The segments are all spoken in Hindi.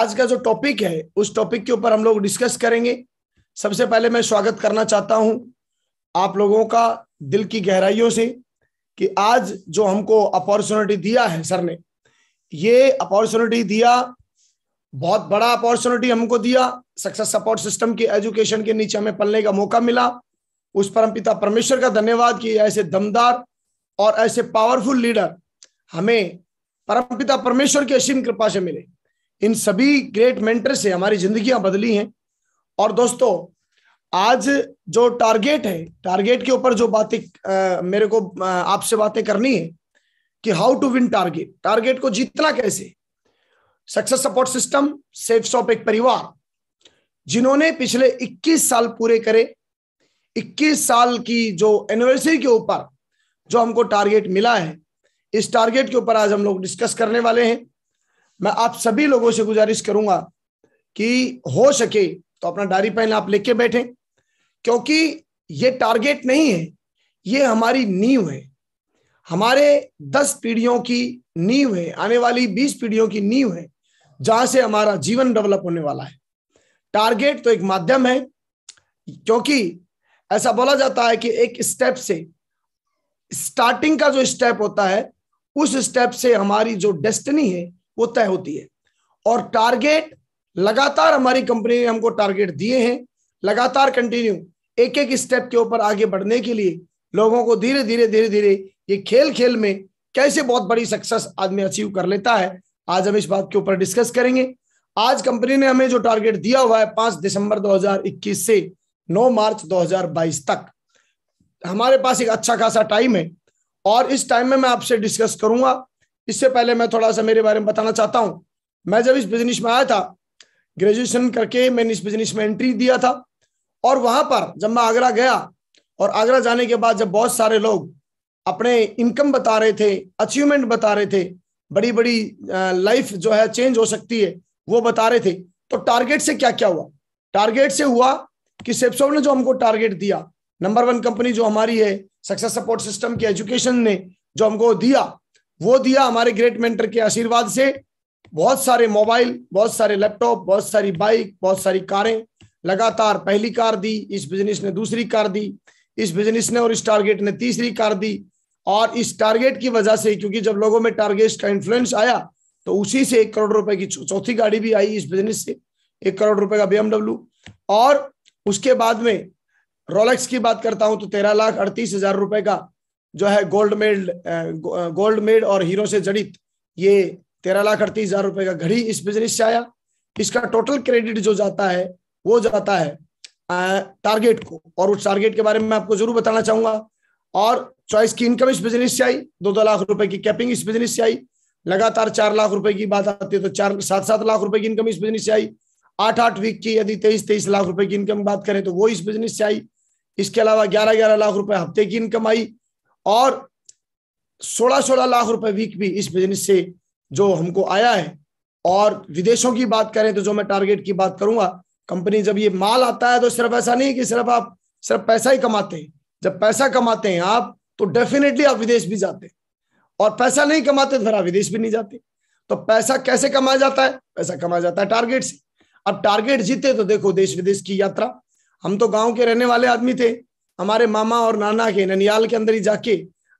आज का जो टॉपिक है उस टॉपिक के ऊपर हम लोग डिस्कस करेंगे सबसे पहले मैं स्वागत करना चाहता हूं आप लोगों का दिल की गहराइयों से कि आज जो हमको अपॉर्चुनिटी दिया है सर ने ये अपॉर्चुनिटी दिया बहुत बड़ा अपॉर्चुनिटी हमको दिया सक्सेस सपोर्ट सिस्टम की एजुकेशन के नीचे हमें पलने का मौका मिला उस परम पिता परमेश्वर का धन्यवाद कि ऐसे दमदार और ऐसे पावरफुल लीडर हमें परमपिता परमेश्वर की असीम कृपा से मिले इन सभी ग्रेट मेंटर से हमारी जिंदगियां बदली हैं और दोस्तों आज जो टारगेट है टारगेट के ऊपर जो बातें मेरे को आपसे बातें करनी है कि how to win target target को जीतना कैसे success support system Safe Shop एक परिवार जिन्होंने पिछले 21 साल पूरे करे 21 साल की जो एनिवर्सरी के ऊपर जो हमको टारगेट मिला है इस टारगेट के ऊपर आज हम लोग डिस्कस करने वाले हैं मैं आप सभी लोगों से गुजारिश करूंगा कि हो सके तो अपना डायरी पेन आप लेके बैठें क्योंकि ये टारगेट नहीं है ये हमारी नींव है हमारे दस पीढ़ियों की नींव है आने वाली बीस पीढ़ियों की नींव है जहां से हमारा जीवन डेवलप होने वाला है टारगेट तो एक माध्यम है क्योंकि ऐसा बोला जाता है कि एक स्टेप से स्टार्टिंग का जो स्टेप होता है उस स्टेप से हमारी जो डेस्टिनी है वो तय होती है और टारगेट लगातार हमारी कंपनी ने हमको टारगेट दिए हैं लगातार कंटिन्यू एक एक स्टेप के ऊपर आगे बढ़ने के लिए लोगों को धीरे धीरे धीरे धीरे ये खेल खेल में कैसे बहुत बड़ी सक्सेस आदमी अचीव कर लेता है आज हम इस बात के ऊपर डिस्कस करेंगे आज कंपनी ने हमें जो टारगेट दिया हुआ है पांच दिसंबर 2021 से 9 मार्च 2022 तक हमारे पास एक अच्छा खासा टाइम है और इस टाइम में मैं आपसे डिस्कस करूंगा इससे पहले मैं थोड़ा सा मेरे बारे में बताना चाहता हूँ मैं जब इस बिजनेस में आया था ग्रेजुएशन करके मैंने इस बिजनेस में एंट्री दिया था और वहां पर जब मैं आगरा गया और आगरा जाने के बाद जब बहुत सारे लोग अपने इनकम बता रहे थे अचीवमेंट बता रहे थे बड़ी बड़ी लाइफ जो है चेंज हो सकती है वो बता रहे थे तो टारगेट से क्या क्या हुआ टारगेट से हुआ कि सेप्सोव ने जो हमको टारगेट दिया नंबर वन कंपनी जो हमारी है सक्सेस सपोर्ट सिस्टम की एजुकेशन ने जो हमको दिया वो दिया हमारे ग्रेट मेंटर के आशीर्वाद से बहुत सारे मोबाइल बहुत सारे लैपटॉप बहुत सारी बाइक बहुत सारी कारें लगातार पहली कार दी इस बिजनेस ने दूसरी कार दी इस बिजनेस ने और इस टारगेट ने तीसरी कार दी और इस टारगेट की वजह से क्योंकि जब लोगों में टारगेट का इन्फ्लुएंस आया तो उसी से एक करोड़ रुपए की चौथी गाड़ी भी आई इस बिजनेस से एक करोड़ रुपए का बीएमडब्ल्यू और उसके बाद में रोलेक्स की बात करता हूं तो तेरह लाख अड़तीस हजार रुपए का जो है गोल्ड मेड गोल्ड मेड और हीरो से जड़ित ये तेरह लाख अड़तीस हजार रुपए का घड़ी इस बिजनेस से आया इसका टोटल क्रेडिट जो जाता है वो जाता है टारगेट को और उस टारगेट के बारे में आपको जरूर बताना चाहूंगा और चॉइस की इनकम इस बिजनेस से आई दो दो लाख रुपए की कैपिंग इस बिजनेस से आई लगातार चार लाख रुपए की बात आती है तो चार सात सात लाख रुपए की इनकम इस बिजनेस से आई आठ आठ वीक की यदि तेईस तेईस लाख रुपए की इनकम बात करें तो वो इस बिजनेस से आई इसके अलावा ग्यारह ग्यारह लाख रुपए हफ्ते की इनकम आई और सोलह सोलह लाख रुपए वीक भी इस बिजनेस से जो हमको आया है और विदेशों की बात करें तो जो मैं टारगेट की बात करूंगा कंपनी जब ये माल आता है तो सिर्फ ऐसा नहीं कि सिर्फ आप सिर्फ पैसा ही कमाते हैं जब पैसा कमाते हैं आप तो डेफिनेटली आप विदेश भी जाते हैं और पैसा नहीं कमाते तो फिर आप विदेश भी नहीं जाते तो पैसा कैसे कमाया जाता है पैसा कमाया जाता है टारगेट से अब टारगेट जीते तो देखो देश विदेश की यात्रा हम तो गांव के रहने वाले आदमी थे हमारे मामा और नाना के ननियाल के अंदर ही जाके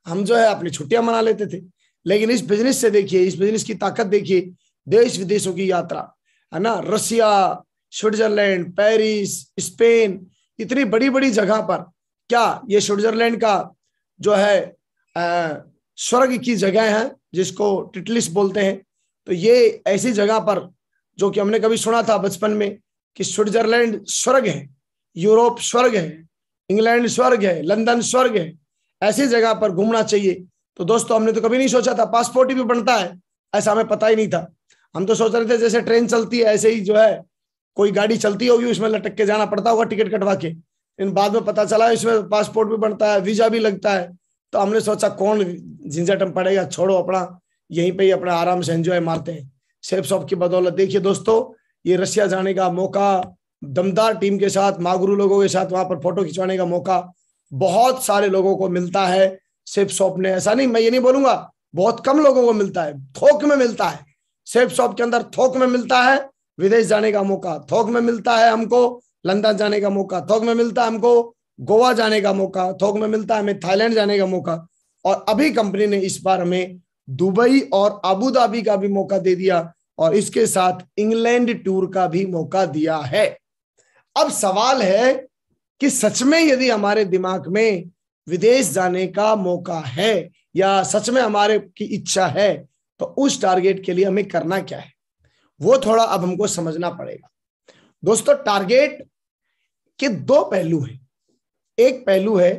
हम जो है अपनी छुट्टियां मना लेते थे लेकिन इस बिजनेस से देखिए इस बिजनेस की ताकत देखिए देश विदेशों की यात्रा है ना रसिया स्विट्जरलैंड पेरिस स्पेन इतनी बड़ी बड़ी जगह पर क्या ये स्विट्जरलैंड का जो है आ, स्वर्ग की जगह है जिसको टिटलिस बोलते हैं तो ये ऐसी जगह पर जो कि हमने कभी सुना था बचपन में कि स्विट्जरलैंड स्वर्ग है यूरोप स्वर्ग है इंग्लैंड स्वर्ग है लंदन स्वर्ग है ऐसी जगह पर घूमना चाहिए तो दोस्तों हमने तो कभी नहीं सोचा था पासपोर्ट भी बनता है ऐसा हमें पता ही नहीं था हम तो सोच रहे थे जैसे ट्रेन चलती है ऐसे ही जो है कोई गाड़ी चलती होगी उसमें लटक के जाना पड़ता होगा टिकट कटवा के इन बाद में पता चला इसमें पासपोर्ट भी बनता है वीजा भी लगता है तो हमने सोचा कौन झंझट में पड़ेगा छोड़ो अपना यहीं पे ही अपना आराम से एंजॉय मारते हैं सेफ शॉप की बदौलत देखिए दोस्तों ये रशिया जाने का मौका दमदार टीम के साथ मागुरु लोगों के साथ वहां पर फोटो खिंचवाने का मौका बहुत सारे लोगों को मिलता है सेफ शॉप ने ऐसा नहीं मैं ये नहीं बोलूंगा बहुत कम लोगों को मिलता है थोक में मिलता है सेफ शॉप के अंदर थोक में मिलता है विदेश जाने का मौका थोक में मिलता है हमको लंदन जाने का मौका थोक में मिलता है हमको गोवा जाने का मौका थोक में मिलता है हमें थाईलैंड जाने का मौका और अभी कंपनी ने इस बार हमें दुबई और अबू धाबी का भी मौका दे दिया और इसके साथ इंग्लैंड टूर का भी मौका दिया है अब सवाल है कि सच में यदि हमारे दिमाग में विदेश जाने का मौका है या सच में हमारे की इच्छा है तो उस टारगेट के लिए हमें करना क्या है वो थोड़ा अब हमको समझना पड़ेगा दोस्तों टारगेट के दो पहलू हैं एक पहलू है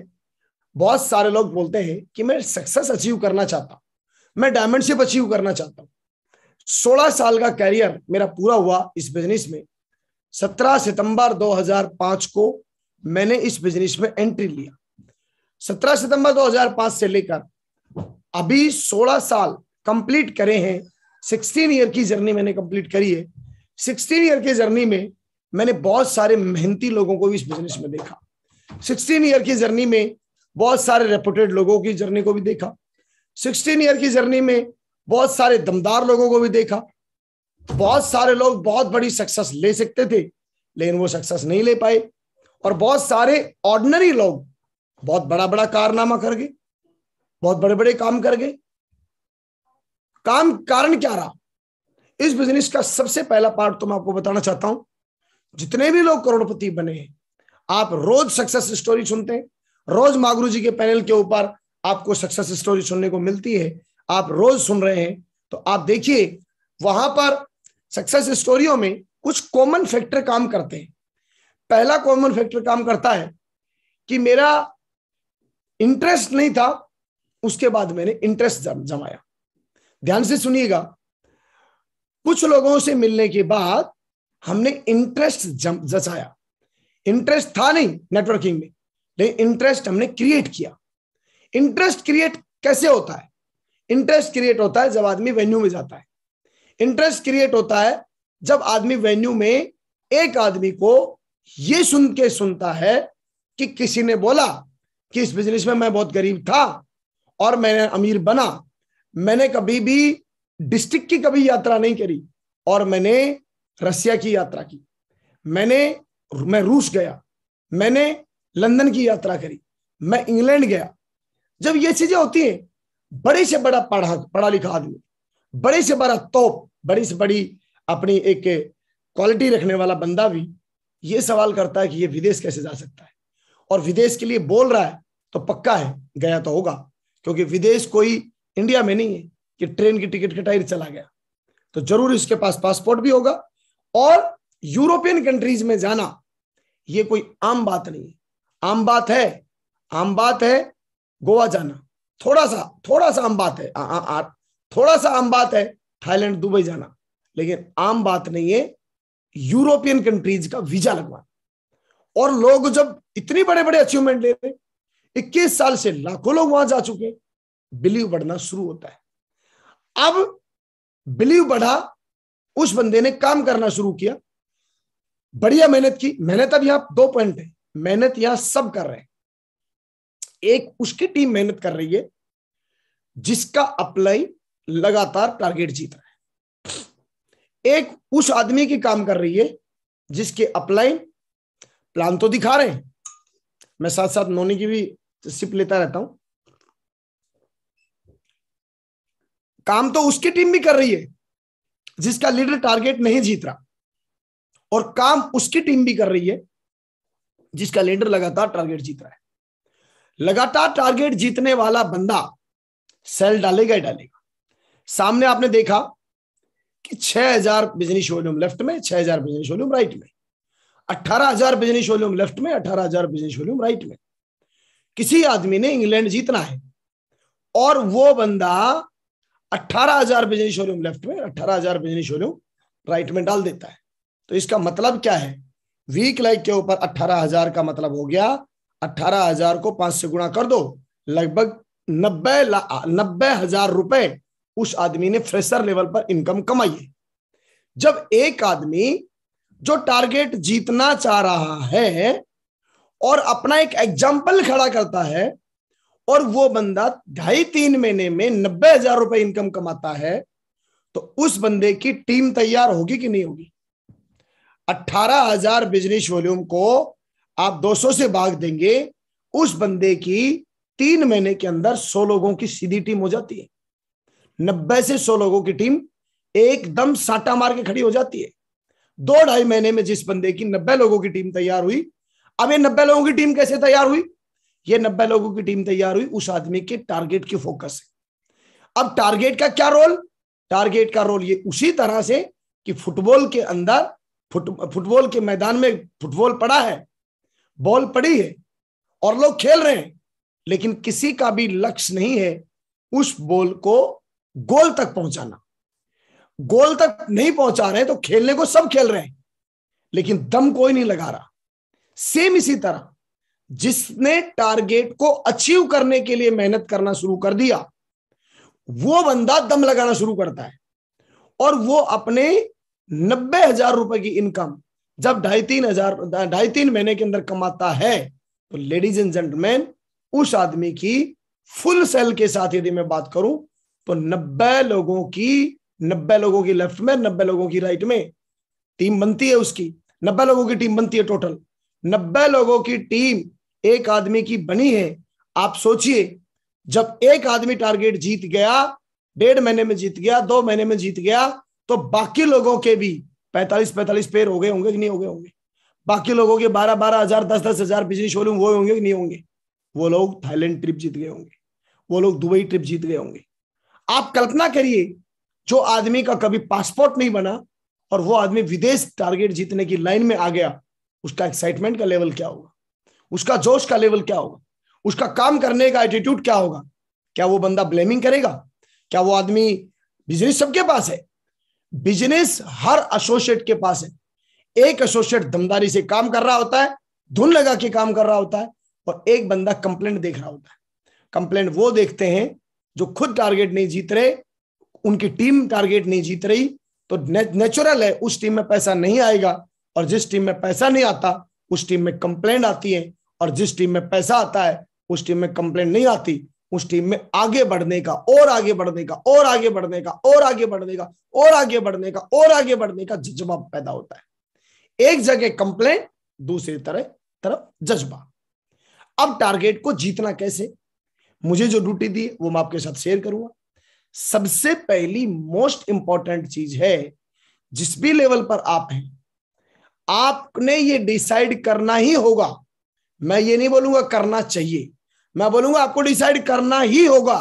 बहुत सारे लोग बोलते हैं कि मैं सक्सेस अचीव करना चाहता हूं मैं डायमंडशिप अचीव करना चाहता हूं सोलह साल का करियर मेरा पूरा हुआ इस बिजनेस में 17 सितंबर 2005 को मैंने इस बिजनेस में एंट्री लिया 17 सितंबर 2005 से लेकर अभी 16 साल कंप्लीट करे हैं 16 ईयर की जर्नी मैंने कंप्लीट करी है 16 ईयर की जर्नी में मैंने बहुत सारे मेहनती लोगों को भी इस बिजनेस में देखा 16 ईयर की जर्नी में बहुत सारे रेपुटेड लोगों की जर्नी को भी देखा 16 ईयर की जर्नी में बहुत सारे दमदार लोगों को भी देखा बहुत सारे लोग बहुत बड़ी सक्सेस ले सकते थे लेकिन वो सक्सेस नहीं ले पाए और बहुत सारे ऑर्डनरी लोग बहुत बड़ा बड़ा कारनामा कर गए बहुत बड़े बड़े काम कर गए काम कारण क्या रहा इस बिजनेस का सबसे पहला पार्ट तो मैं आपको बताना चाहता हूं जितने भी लोग करोड़पति बने हैं आप रोज सक्सेस स्टोरी सुनते हैं रोज मागरू जी के पैनल के ऊपर आपको सक्सेस स्टोरी सुनने को मिलती है आप रोज सुन रहे हैं तो आप देखिए वहां पर सक्सेस स्टोरियों में कुछ कॉमन फैक्टर काम करते हैं पहला कॉमन फैक्टर काम करता है कि मेरा इंटरेस्ट नहीं था उसके बाद मैंने इंटरेस्ट जमाया ध्यान से सुनिएगा कुछ लोगों से मिलने के बाद हमने इंटरेस्ट जचाया इंटरेस्ट था नहीं नेटवर्किंग में लेकिन इंटरेस्ट हमने क्रिएट किया इंटरेस्ट क्रिएट कैसे होता है इंटरेस्ट क्रिएट होता है जब आदमी वेन्यू में जाता है इंटरेस्ट क्रिएट होता है जब आदमी वेन्यू में एक आदमी को यह सुन के सुनता है कि किसी ने बोला कि इस बिजनेस में मैं बहुत गरीब था और मैंने अमीर बना मैंने कभी भी डिस्ट्रिक्ट की कभी यात्रा नहीं करी और मैंने रसिया की यात्रा की मैंने मैं रूस गया मैंने लंदन की यात्रा करी मैं इंग्लैंड गया जब ये चीजें होती हैं बड़े से बड़ा पढ़ा पढ़ा लिखा आदमी बड़े से बड़ा तोप बड़ी से बड़ी अपनी एक क्वालिटी रखने वाला बंदा भी ये सवाल करता है कि ये विदेश कैसे जा सकता है और विदेश के लिए बोल रहा है तो पक्का है गया तो होगा क्योंकि विदेश कोई इंडिया में नहीं है कि ट्रेन की टिकट टायर चला गया तो जरूर इसके पास पासपोर्ट भी होगा और यूरोपियन कंट्रीज में जाना ये कोई आम बात नहीं है आम बात है आम बात है गोवा जाना थोड़ा सा थोड़ा सा आम बात है आ, आ, आ, थोड़ा सा आम बात है थाईलैंड दुबई जाना लेकिन आम बात नहीं है यूरोपियन कंट्रीज का वीजा लगवाना और लोग जब इतने बड़े बड़े अचीवमेंट ले रहे इक्कीस साल से लाखों लोग वहां जा चुके बिलीव बढ़ना शुरू होता है अब बिलीव बढ़ा उस बंदे ने काम करना शुरू किया बढ़िया मेहनत की मेहनत अब यहां दो पॉइंट है मेहनत यहां सब कर रहे हैं एक उसकी टीम मेहनत कर रही है जिसका अप्लाई लगातार टारगेट जीत रहा है एक उस आदमी की काम कर रही है जिसके अप्लाई प्लान तो दिखा रहे हैं मैं साथ साथ नोनी की भी सिप लेता रहता हूं काम तो उसकी टीम भी कर रही है जिसका लीडर टारगेट नहीं जीत रहा और काम उसकी टीम भी कर रही है जिसका लीडर लगातार टारगेट जीत रहा है लगातार टारगेट जीतने वाला बंदा सेल डालेगा ही डालेगा सामने आपने देखा कि 6000 बिजनेस वॉल्यूम लेफ्ट में 6000 बिजनेस वॉल्यूम राइट में 18000 बिजनेस वॉल्यूम लेफ्ट में 18000 बिजनेस वॉल्यूम राइट में किसी आदमी ने इंग्लैंड जीतना है और वो बंदा 18000 बिजनेस वॉल्यूम लेफ्ट में 18000 बिजनेस वॉल्यूम राइट में डाल देता है तो इसका मतलब क्या है वीक लाइक के ऊपर 18000 का मतलब हो गया 18000 को पांच से गुणा कर दो लगभग नब्बे नब्बे हजार रुपए उस आदमी ने फ्रेशर लेवल पर इनकम कमाई है जब एक आदमी जो टारगेट जीतना चाह रहा है और अपना एक एग्जाम्पल खड़ा करता है और वो बंदा ढाई तीन महीने में नब्बे हजार रुपए इनकम कमाता है तो उस बंदे की टीम तैयार होगी कि नहीं होगी अट्ठारह हजार बिजनेस वॉल्यूम को आप 200 से भाग देंगे उस बंदे की तीन महीने के अंदर सौ लोगों की सीधी टीम हो जाती है नब्बे से सौ लोगों की टीम एकदम साटा मार के खड़ी हो जाती है दो ढाई महीने में जिस बंदे की नब्बे लोगों की टीम तैयार हुई अब ये नब्बे लोगों की टीम कैसे तैयार हुई ये नब्बे लोगों की टीम तैयार हुई उस आदमी के टारगेट की फोकस है अब टारगेट का क्या रोल टारगेट का रोल ये उसी तरह से कि फुटबॉल के अंदर फुट फुटबॉल के मैदान में फुटबॉल पड़ा है बॉल पड़ी है और लोग खेल रहे हैं लेकिन किसी का भी लक्ष्य नहीं है उस बॉल को गोल तक पहुंचाना गोल तक नहीं पहुंचा रहे तो खेलने को सब खेल रहे हैं लेकिन दम कोई नहीं लगा रहा सेम इसी तरह जिसने टारगेट को अचीव करने के लिए मेहनत करना शुरू कर दिया वो बंदा दम लगाना शुरू करता है और वो अपने नब्बे हजार रुपए की इनकम जब ढाई तीन हजार ढाई तीन महीने के अंदर कमाता है तो लेडीज एंड जेंटलमैन उस आदमी की फुल सेल के साथ यदि मैं बात करूं तो नब्बे लोगों की नब्बे लोगों की लेफ्ट में नब्बे लोगों की राइट में टीम बनती है उसकी नब्बे लोगों की टीम बनती है टोटल नब्बे लोगों की टीम एक आदमी की बनी है आप सोचिए जब एक आदमी टारगेट जीत गया डेढ़ महीने में जीत गया दो महीने में जीत गया तो बाकी लोगों के भी पैंतालीस पैंतालीस पेयर हो गए होंगे कि नहीं हो गए होंगे बाकी लोगों के बारह बारह हजार दस दस हजार बिजनेस शोरूम हुए होंगे कि नहीं होंगे वो लोग थाईलैंड ट्रिप जीत गए होंगे वो लोग दुबई ट्रिप जीत गए होंगे आप कल्पना करिए जो आदमी का कभी पासपोर्ट नहीं बना और वो आदमी विदेश टारगेट जीतने की लाइन में आ गया उसका एक्साइटमेंट का लेवल क्या होगा उसका जोश का लेवल क्या होगा उसका काम करने का एटीट्यूड क्या होगा क्या वो बंदा ब्लेमिंग करेगा क्या वो आदमी बिजनेस सबके पास है बिजनेस हर एसोसिएट के पास है एक एसोसिएट दमदारी से काम कर रहा होता है धुन लगा के काम कर रहा होता है और एक बंदा कंप्लेंट देख रहा होता है कंप्लेंट वो देखते हैं जो खुद टारगेट नहीं जीत रहे उनकी टीम टारगेट नहीं जीत रही तो नेचुरल है उस टीम में पैसा नहीं आएगा और जिस टीम में पैसा नहीं आता उस टीम में कंप्लेंट आती है और जिस टीम में पैसा आता है उस टीम में कंप्लेंट नहीं आती उस टीम में आगे बढ़ने का और आगे बढ़ने का और आगे बढ़ने का और आगे बढ़ने का और आगे बढ़ने का और आगे बढ़ने का जज्बा पैदा होता है एक जगह कंप्लेंट दूसरी तरह तरफ जज्बा अब टारगेट को जीतना कैसे मुझे जो ड्यूटी दी वो मैं आपके साथ शेयर करूंगा सबसे पहली मोस्ट इंपॉर्टेंट चीज है जिस भी लेवल पर आप हैं आपने ये डिसाइड करना ही होगा मैं ये नहीं बोलूंगा करना चाहिए मैं बोलूंगा आपको डिसाइड करना ही होगा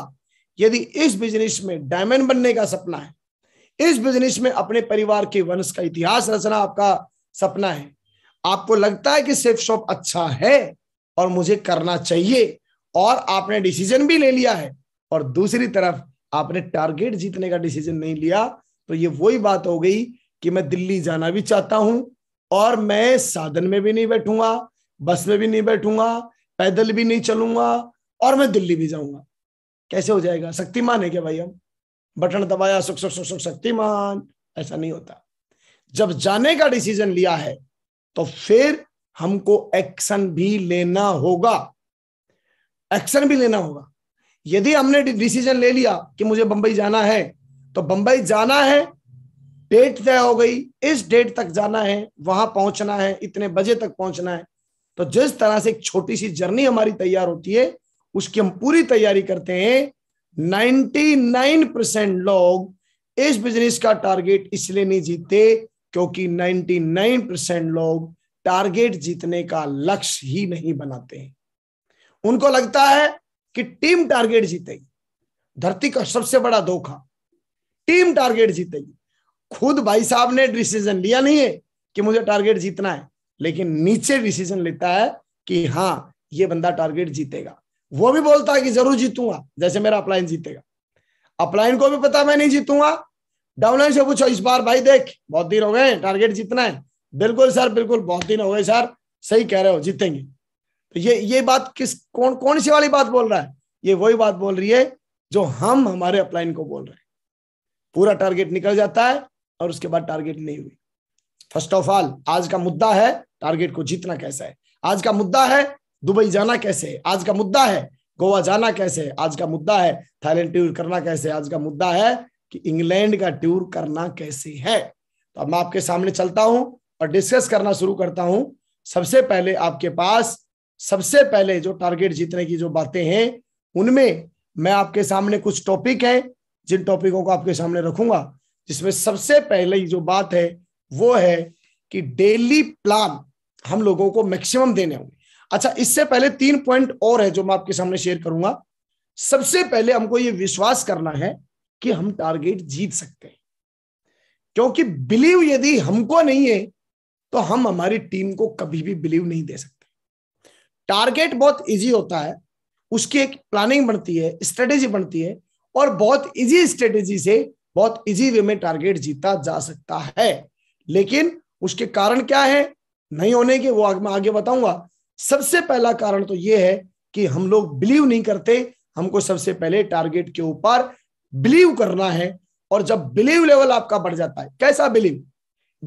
यदि इस बिजनेस में डायमंड बनने का सपना है इस बिजनेस में अपने परिवार के वंश का इतिहास रचना आपका सपना है आपको लगता है कि सेफ शॉप अच्छा है और मुझे करना चाहिए और आपने डिसीजन भी ले लिया है और दूसरी तरफ आपने टारगेट जीतने का डिसीजन नहीं लिया तो ये वही बात हो गई कि मैं दिल्ली जाना भी चाहता हूं और मैं साधन में भी नहीं बैठूंगा बस में भी नहीं बैठूंगा पैदल भी नहीं चलूंगा और मैं दिल्ली भी जाऊंगा कैसे हो जाएगा शक्तिमान है क्या भाई हम बटन दबाया सुख सुख सुख सुख शक्तिमान ऐसा नहीं होता जब जाने का डिसीजन लिया है तो फिर हमको एक्शन भी लेना होगा एक्शन भी लेना होगा यदि हमने डिसीजन ले लिया कि मुझे बंबई जाना है तो बंबई जाना है डेट तय हो गई इस डेट तक जाना है वहां पहुंचना है इतने बजे तक पहुंचना है तो जिस तरह से एक छोटी सी जर्नी हमारी तैयार होती है उसकी हम पूरी तैयारी करते हैं 99 परसेंट लोग इस बिजनेस का टारगेट इसलिए नहीं जीतते क्योंकि 99 परसेंट लोग टारगेट जीतने का लक्ष्य ही नहीं बनाते हैं उनको लगता है कि टीम टारगेट जीतेगी धरती का सबसे बड़ा धोखा टीम टारगेट जीतेगी खुद भाई साहब ने डिसीजन लिया नहीं है कि मुझे टारगेट जीतना है लेकिन नीचे डिसीजन लेता है कि हाँ ये बंदा टारगेट जीतेगा वो भी बोलता है कि जरूर जीतूंगा जैसे मेरा अपलाइन जीतेगा अपलाइन को भी पता मैं नहीं जीतूंगा डाउनलाइन से पूछो इस बार भाई देख बहुत दिन हो गए टारगेट जीतना है बिल्कुल सर बिल्कुल बहुत दिन हो गए सर सही कह रहे हो जीतेंगे तो ये ये बात किस कौन कौन सी वाली बात बोल रहा है ये वही बात बोल रही है जो हम हमारे अपलाइन को बोल रहे हैं पूरा टारगेट निकल जाता है और उसके बाद टारगेट नहीं हुई फर्स्ट ऑफ ऑल आज का मुद्दा है टारगेट को जीतना कैसा है आज का मुद्दा है दुबई जाना कैसे है आज का मुद्दा है गोवा जाना कैसे है आज का मुद्दा है थाईलैंड टूर करना कैसे है आज का मुद्दा है कि इंग्लैंड का टूर करना कैसे है तो अब मैं आपके सामने चलता हूं और डिस्कस करना शुरू करता हूं सबसे पहले आपके पास सबसे पहले जो टारगेट जीतने की जो बातें हैं उनमें मैं आपके सामने कुछ टॉपिक है जिन टॉपिकों को आपके सामने रखूंगा जिसमें सबसे पहले जो बात है वो है कि डेली प्लान हम लोगों को मैक्सिमम देने होंगे अच्छा इससे पहले तीन पॉइंट और है जो मैं आपके सामने शेयर करूंगा सबसे पहले हमको ये विश्वास करना है कि हम टारगेट जीत सकते हैं क्योंकि बिलीव यदि हमको नहीं है तो हम हमारी टीम को कभी भी बिलीव नहीं दे सकते टारगेट बहुत इजी होता है उसकी एक प्लानिंग बनती है स्ट्रेटेजी बनती है और बहुत इजी स्ट्रेटेजी से बहुत इजी वे में टारगेट जीता जा सकता है लेकिन उसके कारण क्या है नहीं होने के वो मैं आगे बताऊंगा सबसे पहला कारण तो ये है कि हम लोग बिलीव नहीं करते हमको सबसे पहले टारगेट के ऊपर बिलीव करना है और जब बिलीव लेवल आपका बढ़ जाता है कैसा बिलीव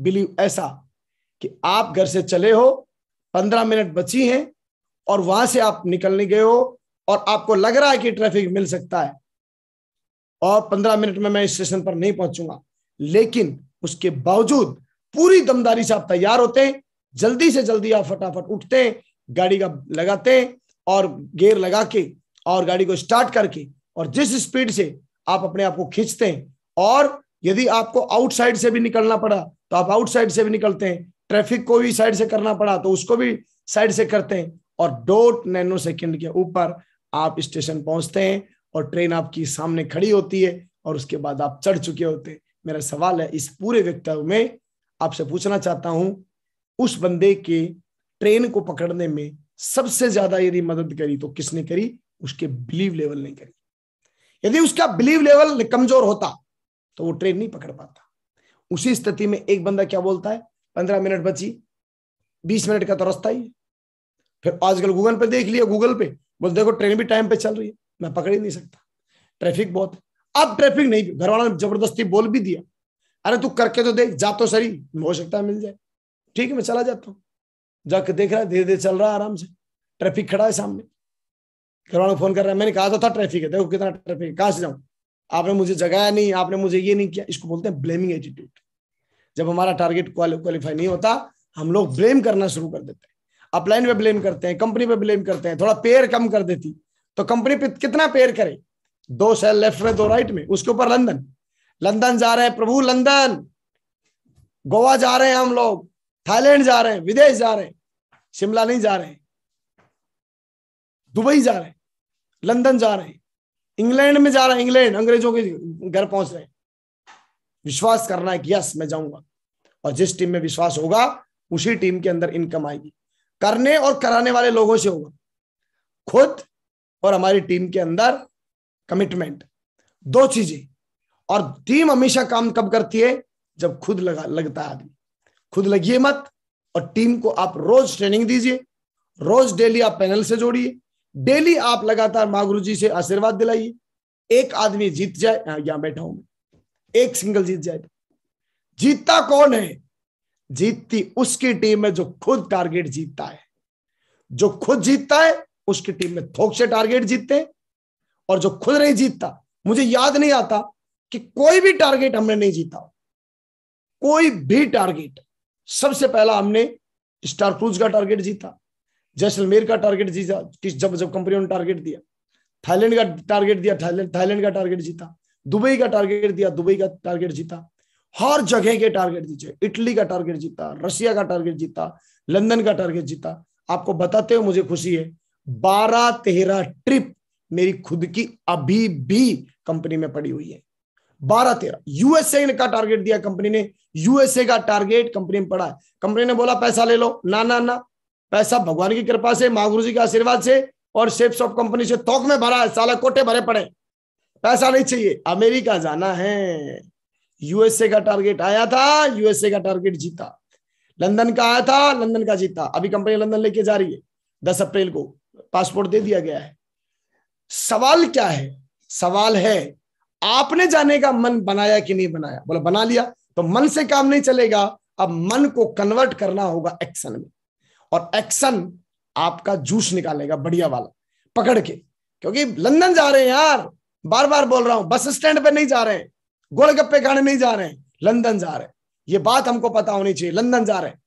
बिलीव ऐसा कि आप घर से चले हो पंद्रह मिनट बची हैं और वहां से आप निकलने गए हो और आपको लग रहा है कि ट्रैफिक मिल सकता है और पंद्रह मिनट में मैं स्टेशन पर नहीं पहुंचूंगा लेकिन उसके बावजूद पूरी दमदारी से आप तैयार होते हैं जल्दी से जल्दी आप फटाफट उठते हैं गाड़ी का लगाते हैं और गेयर लगा के और गाड़ी को स्टार्ट करके और जिस स्पीड से आप अपने आप को खींचते हैं और यदि आपको आउटसाइड से भी निकलना पड़ा तो आप आउटसाइड से भी निकलते हैं ट्रैफिक को भी साइड से करना पड़ा तो उसको भी साइड से करते हैं और डोट नैनो सेकेंड के ऊपर आप स्टेशन पहुंचते हैं और ट्रेन आपकी सामने खड़ी होती है और उसके बाद आप चढ़ चुके होते हैं मेरा सवाल है इस पूरे वक्तव्य में आपसे पूछना चाहता हूं उस बंदे के ट्रेन को पकड़ने में सबसे ज्यादा यदि मदद करी तो किसने करी उसके बिलीव लेवल ने करी यदि उसका बिलीव लेवल कमजोर होता तो वो ट्रेन नहीं पकड़ पाता उसी स्थिति में एक बंदा क्या बोलता है पंद्रह मिनट बची बीस मिनट का तो रास्ता ही फिर आजकल गूगल पे देख लिया गूगल पे बोल देखो ट्रेन भी टाइम पे चल रही है मैं पकड़ ही नहीं सकता ट्रैफिक बहुत है अब ट्रैफिक नहीं घर वालों ने जबरदस्ती बोल भी दिया अरे तू करके तो देख जा तो सही हो सकता है मिल जाए ठीक है मैं चला जाता हूँ जाके देख रहा है धीरे धीरे चल रहा है आराम से ट्रैफिक खड़ा है सामने घर वालों फोन कर रहा है मैंने कहा तो था ट्रैफिक है देखो कितना ट्रैफिक है कहाँ से जाऊँ आपने मुझे जगाया नहीं आपने मुझे ये नहीं किया इसको बोलते हैं ब्लेमिंग एटीट्यूड जब हमारा टारगेट क्वालिफाई नहीं होता हम लोग ब्लेम करना शुरू कर देते हैं अपलाइन पे ब्लेम करते हैं कंपनी पे ब्लेम करते हैं थोड़ा पेयर कम कर देती तो कंपनी पे कितना पेयर करे दो सेल लेफ्ट में दो राइट में उसके ऊपर लंदन लंदन जा रहे हैं प्रभु लंदन गोवा जा रहे हैं हम लोग थाईलैंड जा रहे हैं विदेश जा रहे हैं शिमला नहीं जा रहे हैं दुबई जा रहे हैं लंदन जा रहे हैं इंग्लैंड में जा रहे हैं इंग्लैंड अंग्रेजों के घर पहुंच रहे हैं विश्वास करना है कि यस मैं जाऊंगा और जिस टीम में विश्वास होगा उसी टीम के अंदर इनकम आएगी करने और कराने वाले लोगों से होगा खुद और हमारी टीम के अंदर कमिटमेंट दो चीजें और टीम हमेशा काम कब करती है जब खुद लगा लगता है आदमी खुद लगिए मत और टीम को आप रोज ट्रेनिंग दीजिए रोज डेली आप पैनल से जोड़िए डेली आप लगातार गुरु जी से आशीर्वाद दिलाइए एक आदमी जीत जाए हाँ, यहां बैठा हूं मैं एक सिंगल जीत जाए जीतता कौन है जीतती उसकी टीम है जो खुद टारगेट जीतता है जो खुद जीतता है उसकी टीम में थोक से टारगेट जीतते और जो खुद नहीं जीतता मुझे याद नहीं आता कि कोई भी टारगेट हमने नहीं जीता कोई भी टारगेट सबसे पहला हमने स्टार क्रूज का टारगेट जीता जैसलमेर का टारगेट जीता किस जब जब कंपनियों ने टारगेट दिया थाईलैंड का टारगेट दिया थाईलैंड का टारगेट जीता दुबई का टारगेट दिया दुबई का टारगेट जीता हर जगह के टारगेट जीते इटली का टारगेट जीता रशिया का टारगेट जीता लंदन का टारगेट जीता आपको बताते हो मुझे खुशी है बारह तेरह ट्रिप मेरी खुद की अभी भी कंपनी में पड़ी हुई है बारह तेरह यूएसए का टारगेट दिया कंपनी ने यूएसए का टारगेट कंपनी में पड़ा है कंपनी ने बोला पैसा ले लो ना ना ना पैसा भगवान की कृपा से महागुरु जी के आशीर्वाद से और शेप्स ऑफ कंपनी से थोक में भरा है साला कोटे भरे पड़े पैसा नहीं चाहिए अमेरिका जाना है यूएसए का टारगेट आया था यूएसए का टारगेट जीता लंदन का आया था लंदन का जीता अभी कंपनी लंदन लेके जा रही है दस अप्रैल को पासपोर्ट दे दिया गया है सवाल क्या है सवाल है आपने जाने का मन बनाया कि नहीं बनाया बोला बना लिया तो मन से काम नहीं चलेगा अब मन को कन्वर्ट करना होगा एक्शन में और एक्शन आपका जूस निकालेगा बढ़िया वाला पकड़ के क्योंकि लंदन जा रहे हैं यार बार बार बोल रहा हूं बस स्टैंड पे नहीं जा रहे हैं गोलगप्पे खाने नहीं जा रहे हैं लंदन जा रहे ये बात हमको पता होनी चाहिए लंदन जा रहे हैं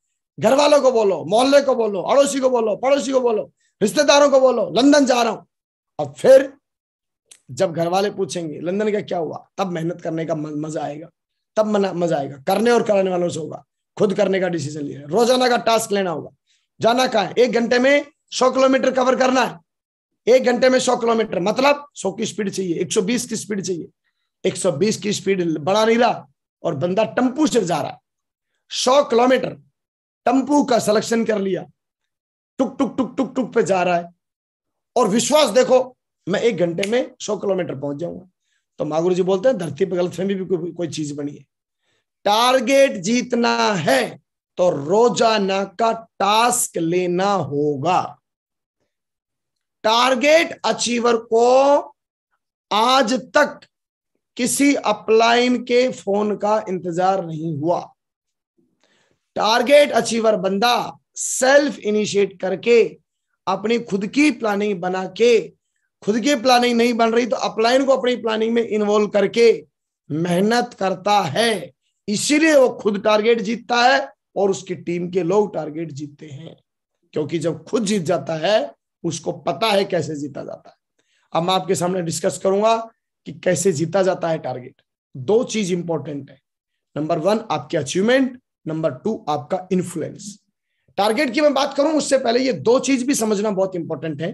घर वालों को बोलो मोहल्ले को बोलो अड़ोसी को बोलो पड़ोसी को बोलो रिश्तेदारों को बोलो लंदन जा रहा हूं और फिर जब घर वाले पूछेंगे लंदन का क्या हुआ तब मेहनत करने का मजा आएगा तब मजा आएगा करने और कराने वालों से होगा खुद करने का डिसीजन लिया रोजाना का टास्क लेना होगा जाना कहा है एक घंटे में सौ किलोमीटर कवर करना है एक घंटे में सौ किलोमीटर मतलब सौ की स्पीड चाहिए एक सौ बीस की स्पीड चाहिए 120 की स्पीड बढ़ा नहीं रहा और बंदा टम्पू से जा रहा है सौ किलोमीटर टम्पू का सिलेक्शन कर लिया टुक टुक टुक टुक टुक पे जा रहा है और विश्वास देखो मैं एक घंटे में सौ किलोमीटर पहुंच जाऊंगा तो मागुरु जी बोलते हैं धरती पर गलतफहमी भी कोई, कोई चीज बनी है टारगेट जीतना है तो रोजाना का टास्क लेना होगा टारगेट अचीवर को आज तक किसी अपलाइन के फोन का इंतजार नहीं हुआ टारगेट अचीवर बंदा सेल्फ इनिशिएट करके अपनी खुद की प्लानिंग बना के खुद की प्लानिंग नहीं बन रही तो अपलाइन को अपनी प्लानिंग में इन्वॉल्व करके मेहनत करता है इसीलिए वो खुद टारगेट जीतता है और उसकी टीम के लोग टारगेट जीतते हैं क्योंकि जब खुद जीत जाता है उसको पता है कैसे जीता जाता है अब मैं आपके सामने डिस्कस करूंगा कि कैसे जीता जाता है टारगेट दो चीज इंपॉर्टेंट है नंबर वन आपके अचीवमेंट नंबर टू आपका इन्फ्लुएंस टारगेट की मैं बात करूं उससे पहले ये दो चीज भी समझना बहुत इंपॉर्टेंट है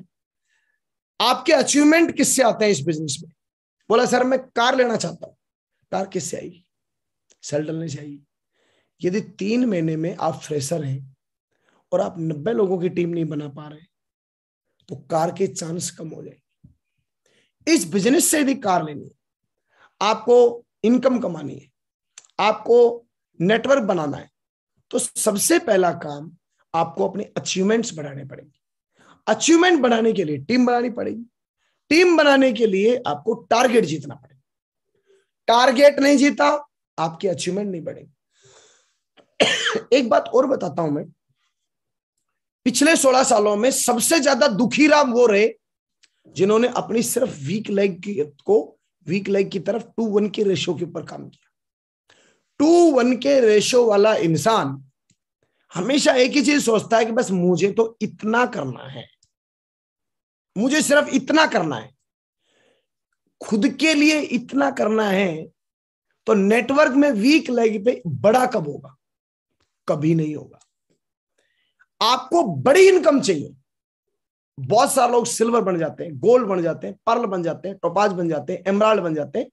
आपके अचीवमेंट किससे आते हैं इस बिजनेस में बोला सर मैं कार लेना चाहता हूं कार किससे आएगी सेल डलने से आई यदि तीन महीने में आप फ्रेशर हैं और आप नब्बे लोगों की टीम नहीं बना पा रहे तो कार के चांस कम हो जाए इस बिजनेस से भी कार लेनी है आपको इनकम कमानी है आपको नेटवर्क बनाना है तो सबसे पहला काम आपको अपने अचीवमेंट्स बढ़ाने पड़ेंगे अचीवमेंट बढ़ाने के लिए टीम बनानी पड़ेगी टीम बनाने के लिए आपको टारगेट जीतना पड़ेगा टारगेट नहीं जीता आपकी अचीवमेंट नहीं बढ़ेगी एक बात और बताता हूं मैं पिछले सोलह सालों में सबसे ज्यादा दुखी राम वो रहे जिन्होंने अपनी सिर्फ वीक लेग की को वीक लेग की तरफ टू वन के रेशो के ऊपर काम किया टू वन के रेशो वाला इंसान हमेशा एक ही चीज सोचता है कि बस मुझे तो इतना करना है मुझे सिर्फ इतना करना है खुद के लिए इतना करना है तो नेटवर्क में वीक लेग पे बड़ा कब होगा कभी नहीं होगा आपको बड़ी इनकम चाहिए बहुत सारे लोग सिल्वर बन जाते हैं गोल्ड बन जाते हैं पर्ल बन जाते हैं टोपाज बन जाते हैं एमराल्ड बन जाते हैं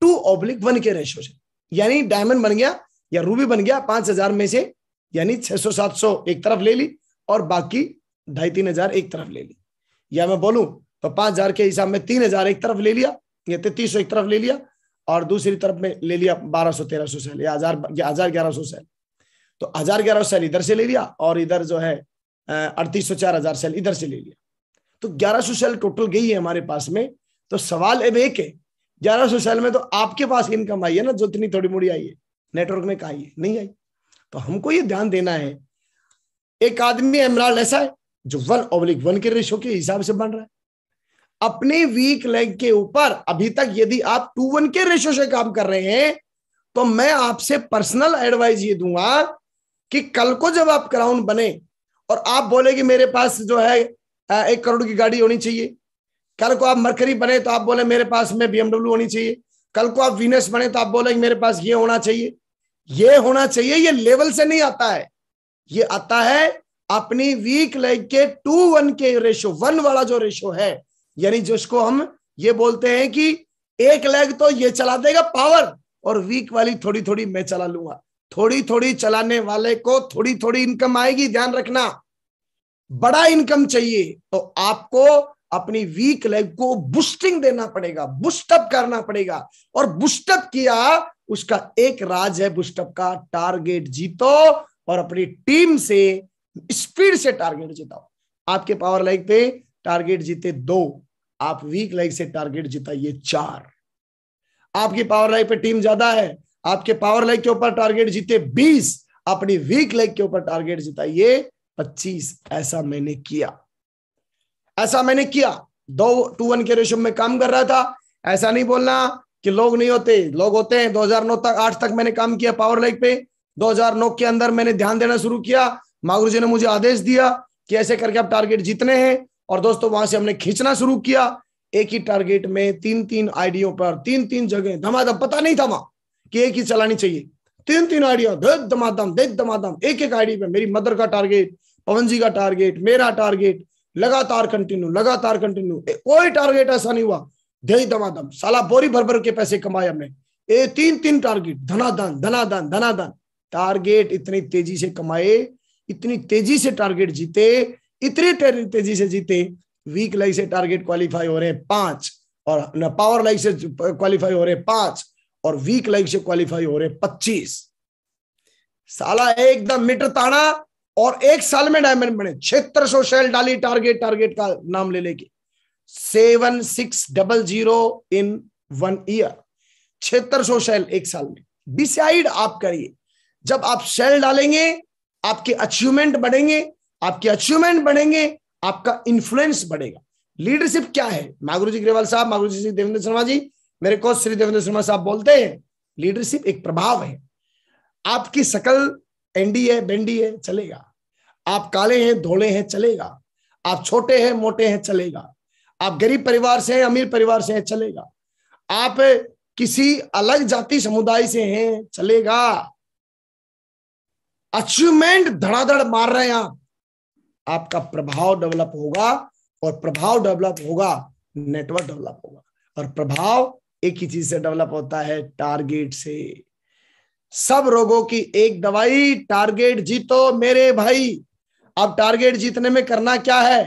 टू ऑब्लिक वन के रेशो से यानी डायमंड बन गया या रूबी बन गया पांच हजार में से यानी छह सौ सात सौ एक तरफ ले ली और बाकी ढाई तीन हजार एक तरफ ले ली या मैं बोलू तो पांच हजार के हिसाब में तीन हजार एक तरफ ले लिया या तैतीस सौ एक तरफ ले लिया और दूसरी तरफ में ले लिया बारह सौ तेरह सौ सेल या हजार हजार ग्यारह सौ सेल तो हजार ग्यारह सौ सेल इधर से ले लिया और इधर जो है अड़तीस सौ चार हजार सेल इधर से ले लिया तो ग्यारह सौ सेल टोटल गई है हमारे पास में तो सवाल अब एक है ग्यारह सौ सेल में तो आपके पास इनकम आई है ना जो इतनी थोड़ी मोड़ी आई है नेटवर्क में कहा नहीं आई तो हमको ये ध्यान देना है एक आदमी एमराल ऐसा है जो वन ओब्लिक वन के रेशो के हिसाब से बन रहा है अपने वीक लेग के ऊपर अभी तक यदि आप टू वन के रेशो से काम कर रहे हैं तो मैं आपसे पर्सनल एडवाइस ये दूंगा कि कल को जब आप क्राउन बने और आप बोले कि मेरे पास जो है एक करोड़ की गाड़ी होनी चाहिए कल को आप मरकरी बने तो आप बोले मेरे पास में बीएमडब्ल्यू होनी चाहिए कल को आप वीनस बने तो आप बोले मेरे पास ये होना चाहिए ये होना चाहिए ये लेवल से नहीं आता है ये आता है अपनी वीक लेग के टू वन के रेशो वन वाला जो रेशो है यानी जिसको हम ये बोलते हैं कि एक लेग तो ये चला देगा पावर और वीक वाली थोड़ी थोड़ी मैं चला लूंगा थोड़ी थोड़ी चलाने वाले को थोड़ी थोड़ी इनकम आएगी ध्यान रखना बड़ा इनकम चाहिए तो आपको अपनी वीक लेग को बुस्टिंग देना पड़ेगा बुस्टअप करना पड़ेगा और बुस्टअप किया उसका एक राज है बुस्टअप का टारगेट जीतो और अपनी टीम से स्पीड से टारगेट जिताओ आपके पावर लेग पे टारगेट जीते दो आप वीक लेग से टारगेट जिताइए चार आपकी पावर लाइफ पे टीम ज्यादा है आपके पावर लेग के ऊपर टारगेट जीते बीस अपनी वीक लेग के ऊपर टारगेट जिताइए पच्चीस ऐसा मैंने किया ऐसा मैंने किया दो टू वन के रेशो में काम कर रहा था ऐसा नहीं बोलना कि लोग नहीं होते लोग होते हैं 2009 तक आठ तक मैंने काम किया पावर लाइक पे 2009 के अंदर मैंने ध्यान देना शुरू किया मागुरु जी ने मुझे आदेश दिया कि ऐसे करके आप टारगेट जीतने हैं और दोस्तों वहां से हमने खींचना शुरू किया एक ही टारगेट में तीन तीन आईडियो पर तीन तीन जगह धमाधम पता नहीं था वहां कि एक ही चलानी चाहिए तीन तीन आइडिया देख दमादम देख दमादम एक एक आईडी पे मेरी मदर का टारगेट पवन जी का टारगेट मेरा टारगेट लगातार कंटिन्यू लगातार कंटिन्यू कोई टारगेट ऐसा नहीं हुआ दे दमादम साला बोरी भर भर के पैसे कमाए हमने ए तीन तीन टारगेट धनादान धनादान धनादान टारगेट इतनी तेजी से कमाए इतनी तेजी से टारगेट जीते इतनी तेजी से जीते वीक लाइक से टारगेट क्वालिफाई हो रहे हैं पांच और पावर लाइक से क्वालिफाई हो रहे हैं पांच और वीक लाइफ से क्वालिफाई हो रहे पच्चीस साला एकदम मीटर ताना और एक साल में डायमंड बने छिहत्तर सौ डाली टारगेट टारगेट का नाम ले लेके seven six double zero in one year छिहत्तर सौ शैल एक साल में डिसाइड आप करिए जब आप शैल डालेंगे आपके अचीवमेंट बढ़ेंगे आपके अचीवमेंट बढ़ेंगे आपका इन्फ्लुएंस बढ़ेगा लीडरशिप क्या है मागुरु जी ग्रेवाल साहब मागुरु जी देवेंद्र शर्मा जी मेरे को श्री देवेंद्र शर्मा साहब बोलते हैं लीडरशिप एक प्रभाव है आपकी सकल एनडीए बेंडी है चलेगा आप काले हैं धोले हैं चलेगा आप छोटे हैं मोटे हैं चलेगा आप गरीब परिवार से हैं अमीर परिवार से हैं चलेगा आप किसी अलग जाति समुदाय से हैं चलेगा अचीवमेंट धड़ाधड़ मार रहे हैं आप आपका प्रभाव डेवलप होगा और प्रभाव डेवलप होगा नेटवर्क डेवलप होगा और प्रभाव एक ही चीज से डेवलप होता है टारगेट से सब रोगों की एक दवाई टारगेट जीतो मेरे भाई अब टारगेट जीतने में करना क्या है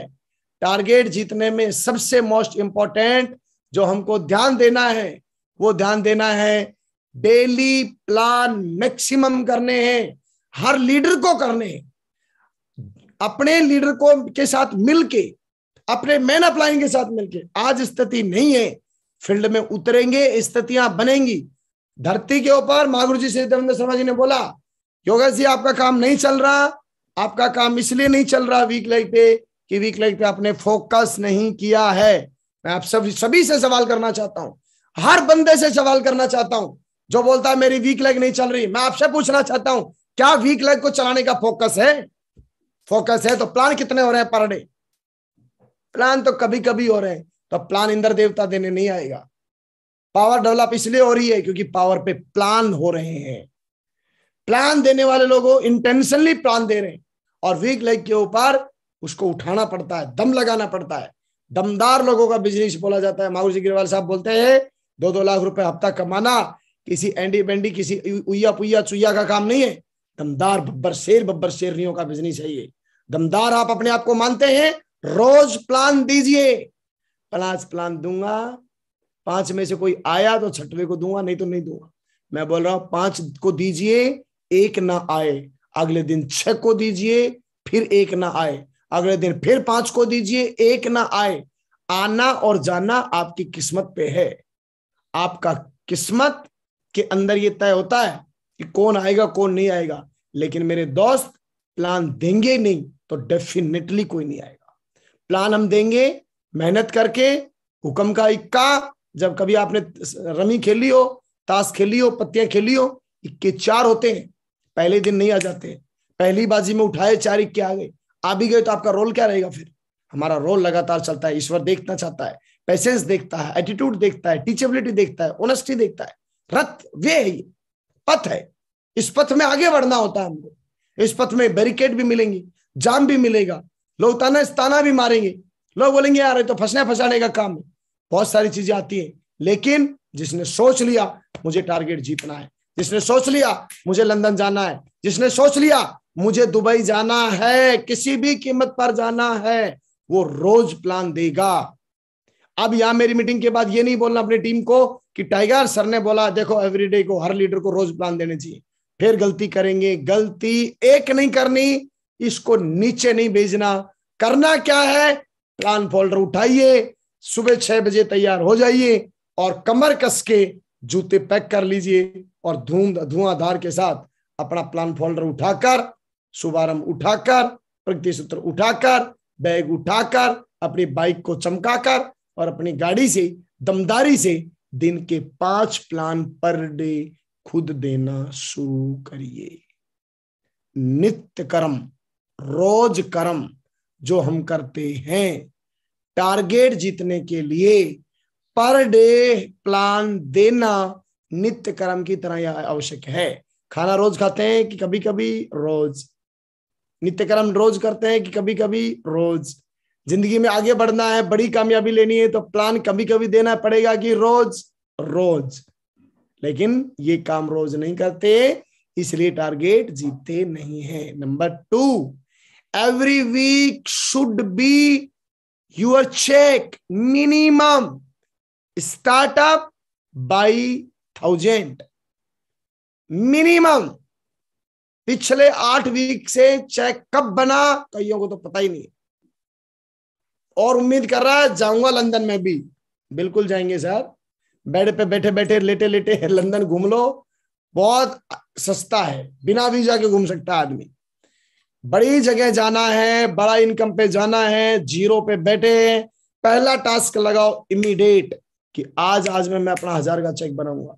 टारगेट जीतने में सबसे मोस्ट इंपॉर्टेंट जो हमको ध्यान देना है वो ध्यान देना है डेली प्लान मैक्सिमम करने हैं हर लीडर को करने अपने लीडर को के साथ मिलके अपने मैन अप्लाइंग के साथ मिलके आज स्थिति नहीं है फील्ड में उतरेंगे स्थितियां बनेंगी धरती के ऊपर महागुरु जी श्री देवेंद्र शर्मा जी ने बोला योग जी आपका काम नहीं चल रहा आपका काम इसलिए नहीं चल रहा वीक लाइफ पे कि वीक लाइफ पे आपने फोकस नहीं किया है मैं आप सभी सभी से सवाल करना चाहता हूँ हर बंदे से सवाल करना चाहता हूँ जो बोलता है मेरी वीक लेग नहीं चल रही मैं आपसे पूछना चाहता हूँ क्या वीक लेग को चलाने का फोकस है फोकस है तो प्लान कितने हो रहे हैं पर डे प्लान तो कभी कभी हो रहे हैं तो प्लान इंद्र देवता देने नहीं आएगा पावर डेवलप इसलिए हो रही है क्योंकि पावर पे प्लान हो रहे हैं प्लान देने वाले लोगों इंटेंशनली प्लान दे रहे हैं और वीक लेग के ऊपर उसको उठाना पड़ता है दम लगाना पड़ता है दमदार लोगों का बिजनेस बोला जाता है माहौर जी गिरवाल साहब बोलते हैं दो दो लाख रुपए हफ्ता कमाना किसी एंडी बेंडी किसी उइया पुइया चुया का काम नहीं है दमदार बब्बर शेर बब्बर शेरनियों का बिजनेस है ये दमदार आप अपने आप को मानते हैं रोज प्लान दीजिए प्लास प्लान दूंगा पांच में से कोई आया तो छठवे को दूंगा नहीं तो नहीं दूंगा मैं बोल रहा हूं पांच को दीजिए एक ना आए अगले दिन छह को दीजिए फिर एक ना आए अगले दिन फिर पांच को दीजिए एक ना आए आना और जाना आपकी किस्मत पे है आपका किस्मत के अंदर ये तय होता है कि कौन आएगा कौन नहीं आएगा लेकिन मेरे दोस्त प्लान देंगे नहीं तो डेफिनेटली कोई नहीं आएगा प्लान हम देंगे मेहनत करके हुक्म का इक्का जब कभी आपने रमी खेली हो ताश खेली हो पत्तियां खेली हो इक्के चार होते हैं पहले दिन नहीं आ जाते पहली बाजी में उठाए चार इक्के आ गए आ भी गए तो आपका रोल क्या रहेगा फिर हमारा रोल लगातार चलता है ईश्वर देखना चाहता है पेशेंस देखता है एटीट्यूड देखता है टीचेबिलिटी देखता है ऑनेस्टी देखता है रथ वे है ये पथ है इस पथ में आगे बढ़ना होता है हमको इस पथ में बैरिकेड भी मिलेंगी जाम भी मिलेगा लोग ताना ताना भी मारेंगे लोग बोलेंगे यार तो फंसने फंसाने का काम है बहुत सारी चीजें आती है लेकिन जिसने सोच लिया मुझे टारगेट जीतना है जिसने सोच लिया मुझे लंदन जाना है जिसने सोच लिया मुझे दुबई जाना है किसी भी कीमत पर जाना है वो रोज प्लान देगा अब यहां मेरी मीटिंग के बाद ये नहीं बोलना अपनी टीम को कि टाइगर सर ने बोला देखो एवरीडे को हर लीडर को रोज प्लान देने चाहिए फिर गलती करेंगे गलती एक नहीं करनी इसको नीचे नहीं भेजना करना क्या है प्लान फोल्डर उठाइए सुबह छह बजे तैयार हो जाइए और कमर कस के जूते पैक कर लीजिए और धूम धुआंधार के साथ अपना प्लान फोल्डर उठाकर शुभारंभ उठाकर प्रगति सूत्र उठाकर बैग उठाकर अपनी बाइक को चमकाकर और अपनी गाड़ी से दमदारी से दिन के पांच प्लान पर डे खुद देना शुरू करिए नित्य कर्म रोज कर्म जो हम करते हैं टारगेट जीतने के लिए पर डे प्लान देना नित्य कर्म की तरह यह आवश्यक है खाना रोज खाते हैं कि कभी कभी रोज नित्य कर्म रोज करते हैं कि कभी कभी रोज जिंदगी में आगे बढ़ना है बड़ी कामयाबी लेनी है तो प्लान कभी कभी देना पड़ेगा कि रोज रोज लेकिन ये काम रोज नहीं करते इसलिए टारगेट जीतते नहीं है number two every week should be your check minimum up by thousand minimum पिछले आठ वीक से चेक कब बना कईयों को तो पता ही नहीं और उम्मीद कर रहा है जाऊंगा लंदन में भी बिल्कुल जाएंगे सर बेड पे बैठे बैठे लेटे लेटे लंदन घूम लो बहुत सस्ता है बिना वीजा के घूम सकता है आदमी बड़ी जगह जाना है बड़ा इनकम पे जाना है जीरो पे बैठे हैं पहला टास्क लगाओ इमीडिएट कि आज आज में मैं अपना हजार का चेक बनाऊंगा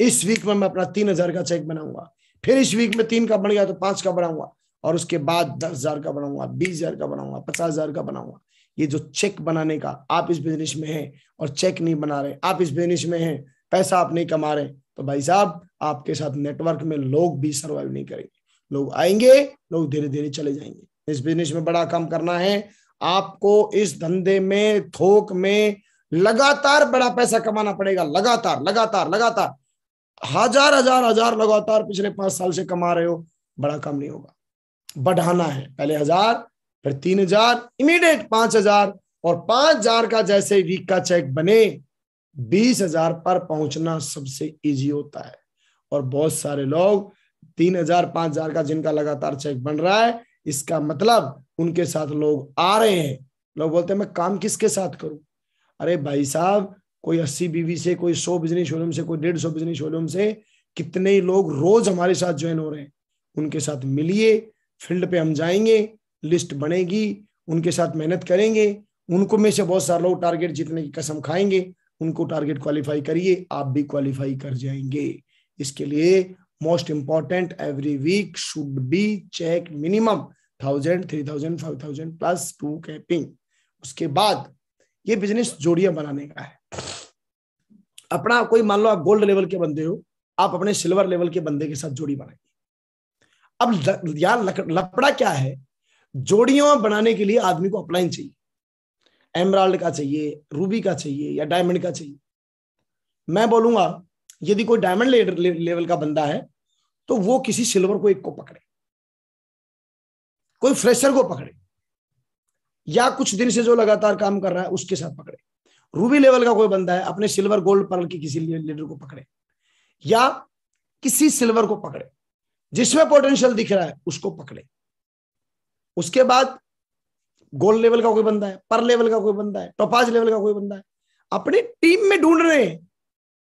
इस वीक में मैं अपना तीन हजार का चेक बनाऊंगा फिर इस वीक में तीन का बन गया तो पांच का बनाऊंगा और उसके बाद दस हजार का बनाऊंगा बीस हजार का बनाऊंगा पचास हजार का बनाऊंगा ये जो चेक बनाने का आप इस बिजनेस में हैं और चेक नहीं बना रहे आप इस बिजनेस में हैं पैसा आप नहीं कमा रहे तो भाई साहब आपके साथ नेटवर्क में लोग भी सर्वाइव नहीं करेंगे लोग आएंगे लोग धीरे धीरे चले जाएंगे इस बिजनेस में बड़ा काम करना है आपको इस धंधे में थोक में लगातार बड़ा पैसा कमाना पड़ेगा लगातार लगातार लगातार हजार हजार हजार लगातार पिछले पांच साल से कमा रहे हो बड़ा काम नहीं होगा बढ़ाना है पहले हजार फिर तीन हजार इमीडिएट पांच हजार और पांच हजार का जैसे वीक का चेक बने बीस हजार पर पहुंचना सबसे इजी होता है और बहुत सारे लोग तीन हजार पांच हजार का जिनका लगातार चेक बन रहा है इसका मतलब उनके साथ लोग आ रहे हैं लोग बोलते हैं मैं काम किसके साथ करूं अरे भाई साहब कोई अस्सी बीवी से कोई सौ बिजनेस वॉल्यूम से कोई डेढ़ सौ बिजनेस वॉल्यूम से कितने ही लोग रोज हमारे साथ ज्वाइन हो रहे हैं उनके साथ मिलिए फील्ड पे हम जाएंगे लिस्ट बनेगी उनके साथ मेहनत करेंगे उनको में से बहुत सारे लोग टारगेट जीतने की कसम खाएंगे उनको टारगेट क्वालिफाई करिए आप भी क्वालिफाई कर जाएंगे इसके लिए most important every week should be check minimum thousand three thousand five thousand plus to capping उसके बाद ये बिजनेस जोड़िया बनाने का है अपना कोई मान लो आप गोल्ड लेवल के बंदे हो आप अपने सिल्वर लेवल के बंदे के साथ जोड़ी बनाइए अब यार लपड़ा क्या है जोड़ियों बनाने के लिए आदमी को अपलाइन चाहिए एमराल्ड का चाहिए रूबी का चाहिए या डायमंड का चाहिए मैं बोलूंगा यदि कोई डायमंड ले, ले, लेवल का बंदा है तो वो किसी सिल्वर को एक को पकड़े कोई फ्रेशर को पकड़े या कुछ दिन से जो लगातार काम कर रहा है उसके साथ पकड़े रूबी लेवल का कोई बंदा है अपने सिल्वर गोल्ड पर्ल की किसी लीडर को पकड़े या किसी सिल्वर को पकड़े जिसमें पोटेंशियल दिख रहा है उसको पकड़े उसके बाद गोल्ड लेवल का कोई बंदा है पर लेवल का कोई बंदा है टोपाज लेवल का कोई बंदा है अपनी टीम में ढूंढ रहे हैं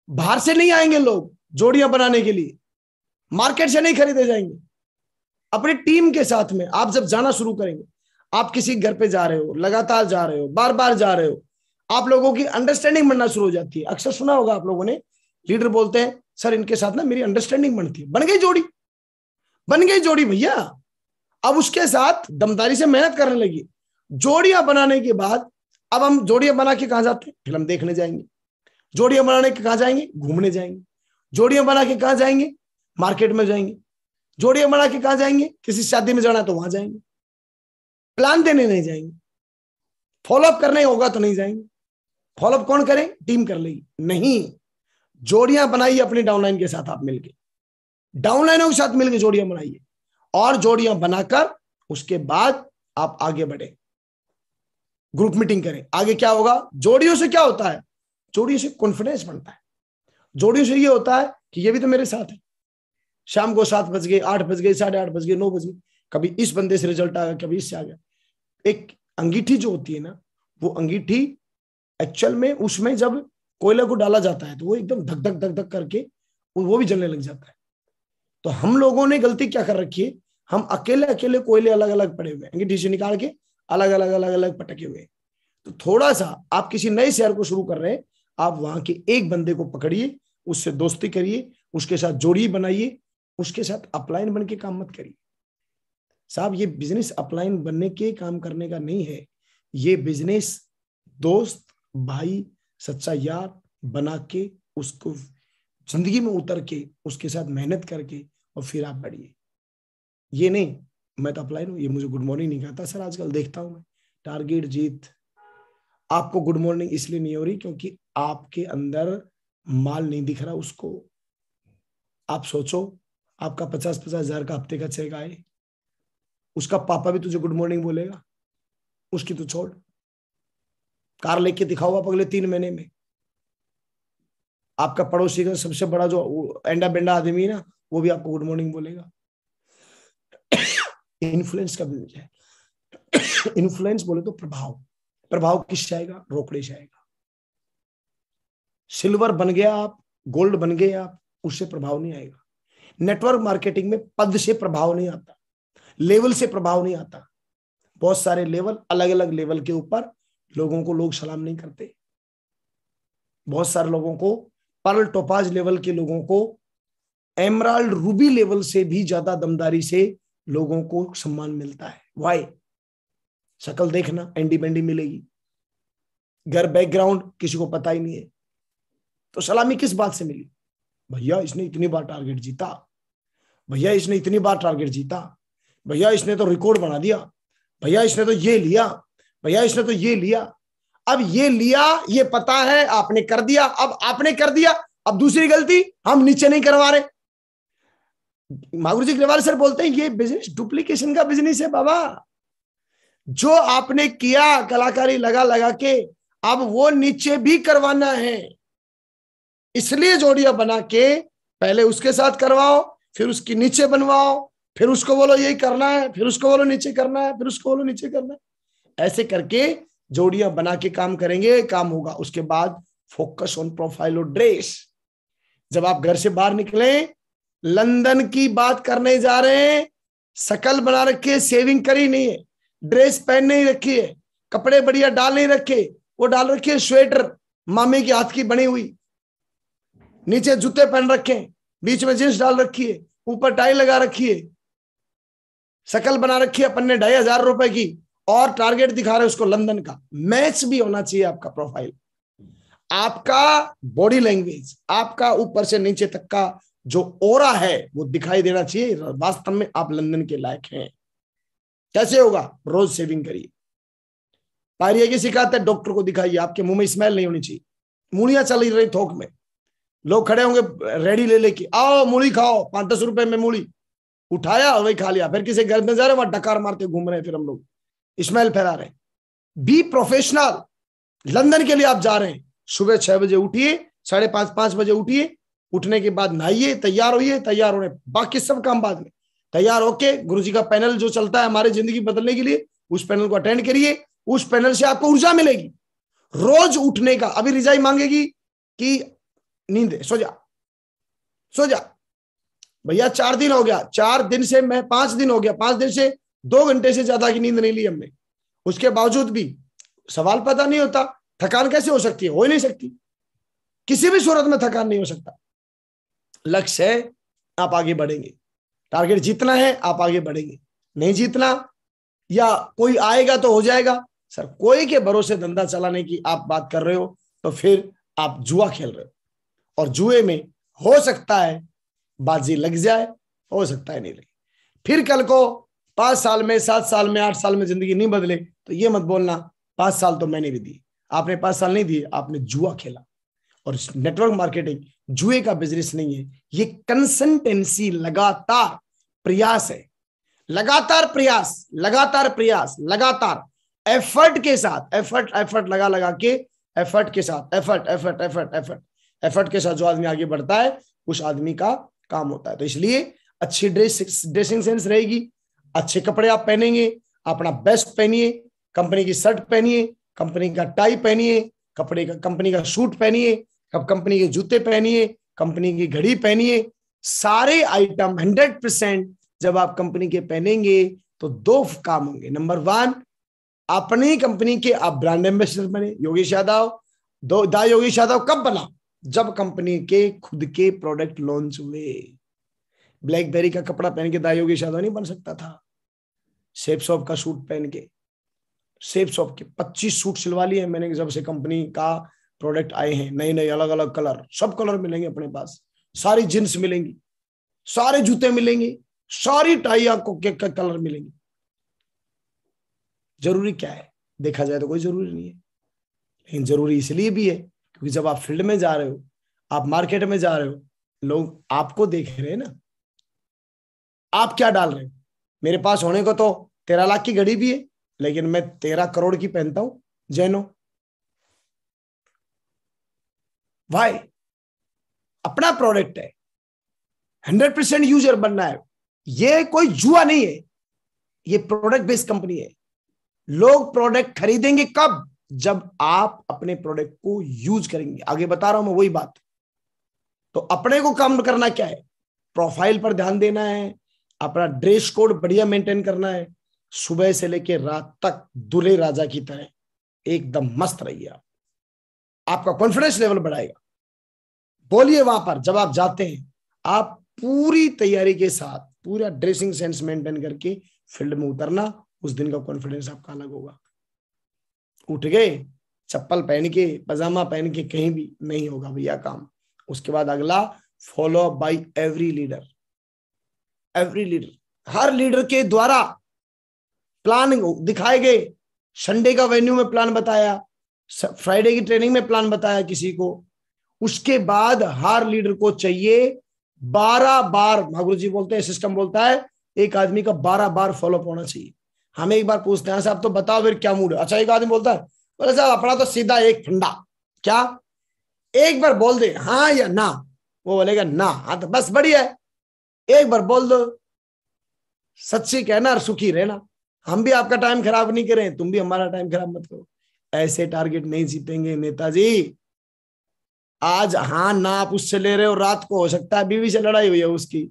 बाहर से नहीं आएंगे लोग जोड़ियां बनाने के लिए मार्केट से नहीं खरीदे जाएंगे अपनी टीम के साथ में आप जब जाना शुरू करेंगे आप किसी घर पे जा रहे हो लगातार जा रहे हो बार बार जा रहे हो आप लोगों की अंडरस्टैंडिंग बनना शुरू हो जाती है अक्सर सुना होगा आप लोगों ने लीडर बोलते हैं सर इनके साथ ना मेरी अंडरस्टैंडिंग बनती है बन गई जोड़ी बन गई जोड़ी भैया अब उसके साथ दमदारी से मेहनत करने लगी जोड़ियां बनाने के बाद अब हम जोड़ियां बना के कहा जाते हैं फिल्म देखने जाएंगे जोड़ियां बनाने के कहा जाएंगे घूमने जाएंगे जोड़ियां बना के कहा जाएंगे मार्केट में जाएंगे जोड़ियां बना के कहा जाएंगे किसी शादी में जाना है तो वहां जाएंगे प्लान देने नहीं जाएंगे फॉलोअप करने होगा तो नहीं जाएंगे फॉलोअप कौन करें टीम कर लेगी नहीं जोड़ियां बनाइए अपने डाउनलाइन के साथ आप मिलके डाउनलाइनों के साथ मिलकर जोड़ियां बनाइए और जोड़ियां बनाकर उसके बाद आप आगे बढ़े ग्रुप मीटिंग करें आगे क्या होगा जोड़ियों से क्या होता है जोड़ियों से कॉन्फिडेंस बनता है जोड़ियों से ये होता है कि ये भी तो मेरे साथ है शाम को सात बज गए आठ बज गए साढ़े आठ बज गए नौ बज गए कभी इस बंदे से रिजल्ट आ गया कभी इससे आ गया एक अंगीठी जो होती है ना वो अंगीठी एक्चुअल में उसमें जब कोयला को डाला जाता है तो वो एकदम धक धक धक धक करके वो भी जलने लग जाता है तो हम लोगों ने गलती क्या कर रखी है हम अकेले अकेले कोयले अलग अलग पड़े हुए हैं अंगीठी से निकाल के अलग अलग अलग अलग पटके हुए तो थोड़ा सा आप किसी नए शहर को शुरू कर रहे हैं आप वहां के एक बंदे को पकड़िए उससे दोस्ती करिए उसके साथ जोड़ी बनाइए उसके साथ अपलाइन बन के काम मत करिए साहब ये बिजनेस अपलाइन बनने के काम करने का नहीं है ये बिजनेस दोस्त भाई सच्चा यार बना के उसको जिंदगी में उतर के उसके साथ मेहनत करके और फिर आप बढ़िए ये नहीं मैं तो अपलाइन हूँ ये मुझे गुड मॉर्निंग नहीं कहता सर आजकल देखता हूँ मैं टारगेट जीत आपको गुड मॉर्निंग इसलिए नहीं हो रही क्योंकि आपके अंदर माल नहीं दिख रहा उसको आप सोचो आपका पचास पचास हजार का हफ्ते का चेक आए उसका पापा भी तुझे गुड मॉर्निंग बोलेगा उसकी तो छोड़ कार लेके दिखाओ आप अगले तीन महीने में आपका पड़ोसी का सबसे बड़ा जो एंडा बेंडा आदमी है ना वो भी आपको गुड मॉर्निंग बोलेगा इन्फ्लुएंस का बिजनेस है इन्फ्लुएंस बोले तो प्रभाव प्रभाव किस जाएगा रोकड़े जाएगा सिल्वर बन गया आप गोल्ड बन गए आप उससे प्रभाव नहीं आएगा नेटवर्क मार्केटिंग में पद से प्रभाव नहीं आता लेवल से प्रभाव नहीं आता बहुत सारे लेवल अलग अलग लेवल के ऊपर लोगों को लोग सलाम नहीं करते बहुत सारे लोगों को पर्ल टोपाज लेवल के लोगों को एमराल्ड रूबी लेवल से भी ज्यादा दमदारी से लोगों को सम्मान मिलता है वाई शक्ल देखना एंडी बैंडी मिलेगी घर बैकग्राउंड किसी को पता ही नहीं है तो सलामी किस बात से मिली भैया इसने इतनी बार टारगेट जीता भैया इसने इतनी बार टारगेट जीता भैया इसने तो रिकॉर्ड बना दिया भैया इसने तो ये लिया भैया इसने तो ये लिया अब ये लिया ये पता है आपने कर दिया अब आपने कर दिया अब दूसरी गलती हम नीचे नहीं करवा रहे मागुरु जी ग्रेवाल सर बोलते हैं ये बिजनेस डुप्लीकेशन का बिजनेस है बाबा जो आपने किया कलाकारी लगा लगा के अब वो नीचे भी करवाना है इसलिए जोड़िया बना के पहले उसके साथ करवाओ फिर उसकी नीचे बनवाओ फिर उसको बोलो यही करना है फिर उसको बोलो नीचे करना है फिर उसको बोलो नीचे करना है ऐसे करके जोड़िया बना के काम करेंगे काम होगा उसके बाद फोकस ऑन प्रोफाइल और ड्रेस जब आप घर से बाहर निकले लंदन की बात करने जा रहे हैं सकल बना रखे सेविंग करी नहीं है ड्रेस पहन नहीं रखी है कपड़े बढ़िया डाल नहीं रखे वो डाल रखी है स्वेटर मामी के हाथ की बनी हुई नीचे जूते पहन रखे बीच में जींस डाल रखी है ऊपर टाई लगा रखी है शकल बना रखी है अपन ने ढाई हजार रुपए की और टारगेट दिखा रहे उसको लंदन का मैच भी होना चाहिए आपका प्रोफाइल आपका बॉडी लैंग्वेज आपका ऊपर से नीचे तक का जो ओरा है वो दिखाई देना चाहिए वास्तव में आप लंदन के लायक हैं कैसे होगा रोज सेविंग करिए पायरिया की शिकायत है डॉक्टर को दिखाइए आपके मुंह में स्मेल नहीं होनी चाहिए मूलियां चल रही थोक में लोग खड़े होंगे रेडी ले लेके आओ मूली खाओ पांच दस रुपए में मूली उठाया और वही खा लिया फिर किसी घर में जा रहे वहां डकार मारते घूम रहे हैं फिर हम लोग स्मेल फैला रहे बी प्रोफेशनल लंदन के लिए आप जा रहे हैं सुबह छह बजे उठिए साढ़े पांच पांच बजे उठिए उठने के बाद नहाइए तैयार होइए तैयार होने बाकी सब काम बाद में तैयार होके गुरु जी का पैनल जो चलता है हमारे जिंदगी बदलने के लिए उस पैनल को अटेंड करिए उस पैनल से आपको ऊर्जा मिलेगी रोज उठने का अभी रिजाई मांगेगी कि नींद सो जा सो जा भैया चार दिन हो गया चार दिन से मैं पांच दिन हो गया पांच दिन से दो घंटे से ज्यादा की नींद नहीं ली हमने उसके बावजूद भी सवाल पता नहीं होता थकान कैसे हो सकती है हो ही नहीं सकती किसी भी सूरत में थकान नहीं हो सकता लक्ष्य है आप आगे बढ़ेंगे टारगेट जीतना है आप आगे बढ़ेंगे नहीं जीतना या कोई आएगा तो हो जाएगा सर कोई के भरोसे धंधा चलाने की आप बात कर रहे हो तो फिर आप जुआ खेल रहे हो और जुए में हो सकता है बाजी लग जाए हो सकता है नहीं लगे फिर कल को पांच साल में सात साल में आठ साल में जिंदगी नहीं बदले तो ये मत बोलना पांच साल तो मैंने भी दिए आपने पांच साल नहीं दिए आपने जुआ खेला और नेटवर्क मार्केटिंग जुए का बिजनेस नहीं है ये कंसल्टेंसी लगातार प्रयास है लगातार प्रयास लगातार प्रयास लगातार एफर्ट के साथ एफर्ट एफर्ट लगा लगा के एफर्ट के साथ effort effort effort effort effort के साथ जो आदमी आगे बढ़ता है उस आदमी का काम होता है तो इसलिए अच्छी ड्रेस ड्रेसिंग सेंस रहेगी अच्छे कपड़े आप पहनेंगे अपना बेस्ट पहनिए कंपनी की शर्ट पहनिए कंपनी का टाई पहनिए कपड़े का कंपनी का सूट पहनिए कंपनी के जूते पहनिए कंपनी की घड़ी पहनिए सारे आइटम हंड्रेड परसेंट जब आप कंपनी के पहनेंगे तो दो काम होंगे नंबर वन अपनी कंपनी के आप ब्रांड एम्बेसडर बने योगेश यादव दो दा योगेश यादव कब बना जब कंपनी के खुद के प्रोडक्ट लॉन्च हुए ब्लैकबेरी का कपड़ा पहन के दा योगेश यादव नहीं बन सकता था सेप शॉप का सूट पहन के सेप शॉप के 25 सूट सिलवा लिए मैंने जब से कंपनी का प्रोडक्ट आए हैं नए नए अलग अलग कलर सब कलर मिलेंगे अपने पास सारी जींस मिलेंगी सारे जूते मिलेंगे सारी टाई आपको केक का कलर मिलेंगे जरूरी क्या है देखा जाए तो कोई जरूरी नहीं है लेकिन जरूरी इसलिए भी है क्योंकि जब आप फील्ड में जा रहे हो आप मार्केट में जा रहे हो लोग आपको देख रहे हैं ना आप क्या डाल रहे हो मेरे पास होने को तो तेरह लाख की घड़ी भी है लेकिन मैं तेरह करोड़ की पहनता हूं जैनो भाई अपना प्रोडक्ट है हंड्रेड परसेंट यूजर बनना है ये कोई जुआ नहीं है ये प्रोडक्ट बेस्ड कंपनी है लोग प्रोडक्ट खरीदेंगे कब जब आप अपने प्रोडक्ट को यूज करेंगे आगे बता रहा हूं मैं वही बात तो अपने को काम करना क्या है प्रोफाइल पर ध्यान देना है अपना ड्रेस कोड बढ़िया मेंटेन करना है सुबह से लेकर रात तक दुले राजा की तरह एकदम मस्त रहिए आप आपका कॉन्फिडेंस लेवल बढ़ाएगा बोलिए वहां पर जब आप जाते हैं आप पूरी तैयारी के साथ पूरा ड्रेसिंग सेंस मेंटेन करके फील्ड में उतरना उस दिन का कॉन्फिडेंस आपका अलग होगा उठ गए चप्पल पहन के पजामा पहन के कहीं भी नहीं होगा भैया काम उसके बाद अगला follow up by every leader every leader हर लीडर के द्वारा प्लान दिखाए गए संडे का वेन्यू में प्लान बताया फ्राइडे की ट्रेनिंग में प्लान बताया किसी को उसके बाद हर लीडर को चाहिए बारह बार महागुरु जी बोलते हैं सिस्टम बोलता है एक आदमी का बारह बार फॉलोअप होना चाहिए हमें एक बार पूछते हैं साहब तो बताओ फिर क्या मूड अच्छा एक आदमी बोलता है बोले साहब अपना तो सीधा एक फंडा क्या एक बार बोल दे हाँ या ना वो बोलेगा ना हाँ तो बस बढ़िया है एक बार बोल दो सच्ची कहना और सुखी रहना हम भी आपका टाइम खराब नहीं करें तुम भी हमारा टाइम खराब मत करो ऐसे टारगेट नहीं जीतेंगे नेताजी आज हाँ ना आप उससे ले रहे हो रात को हो सकता है बीवी से लड़ाई हुई है उसकी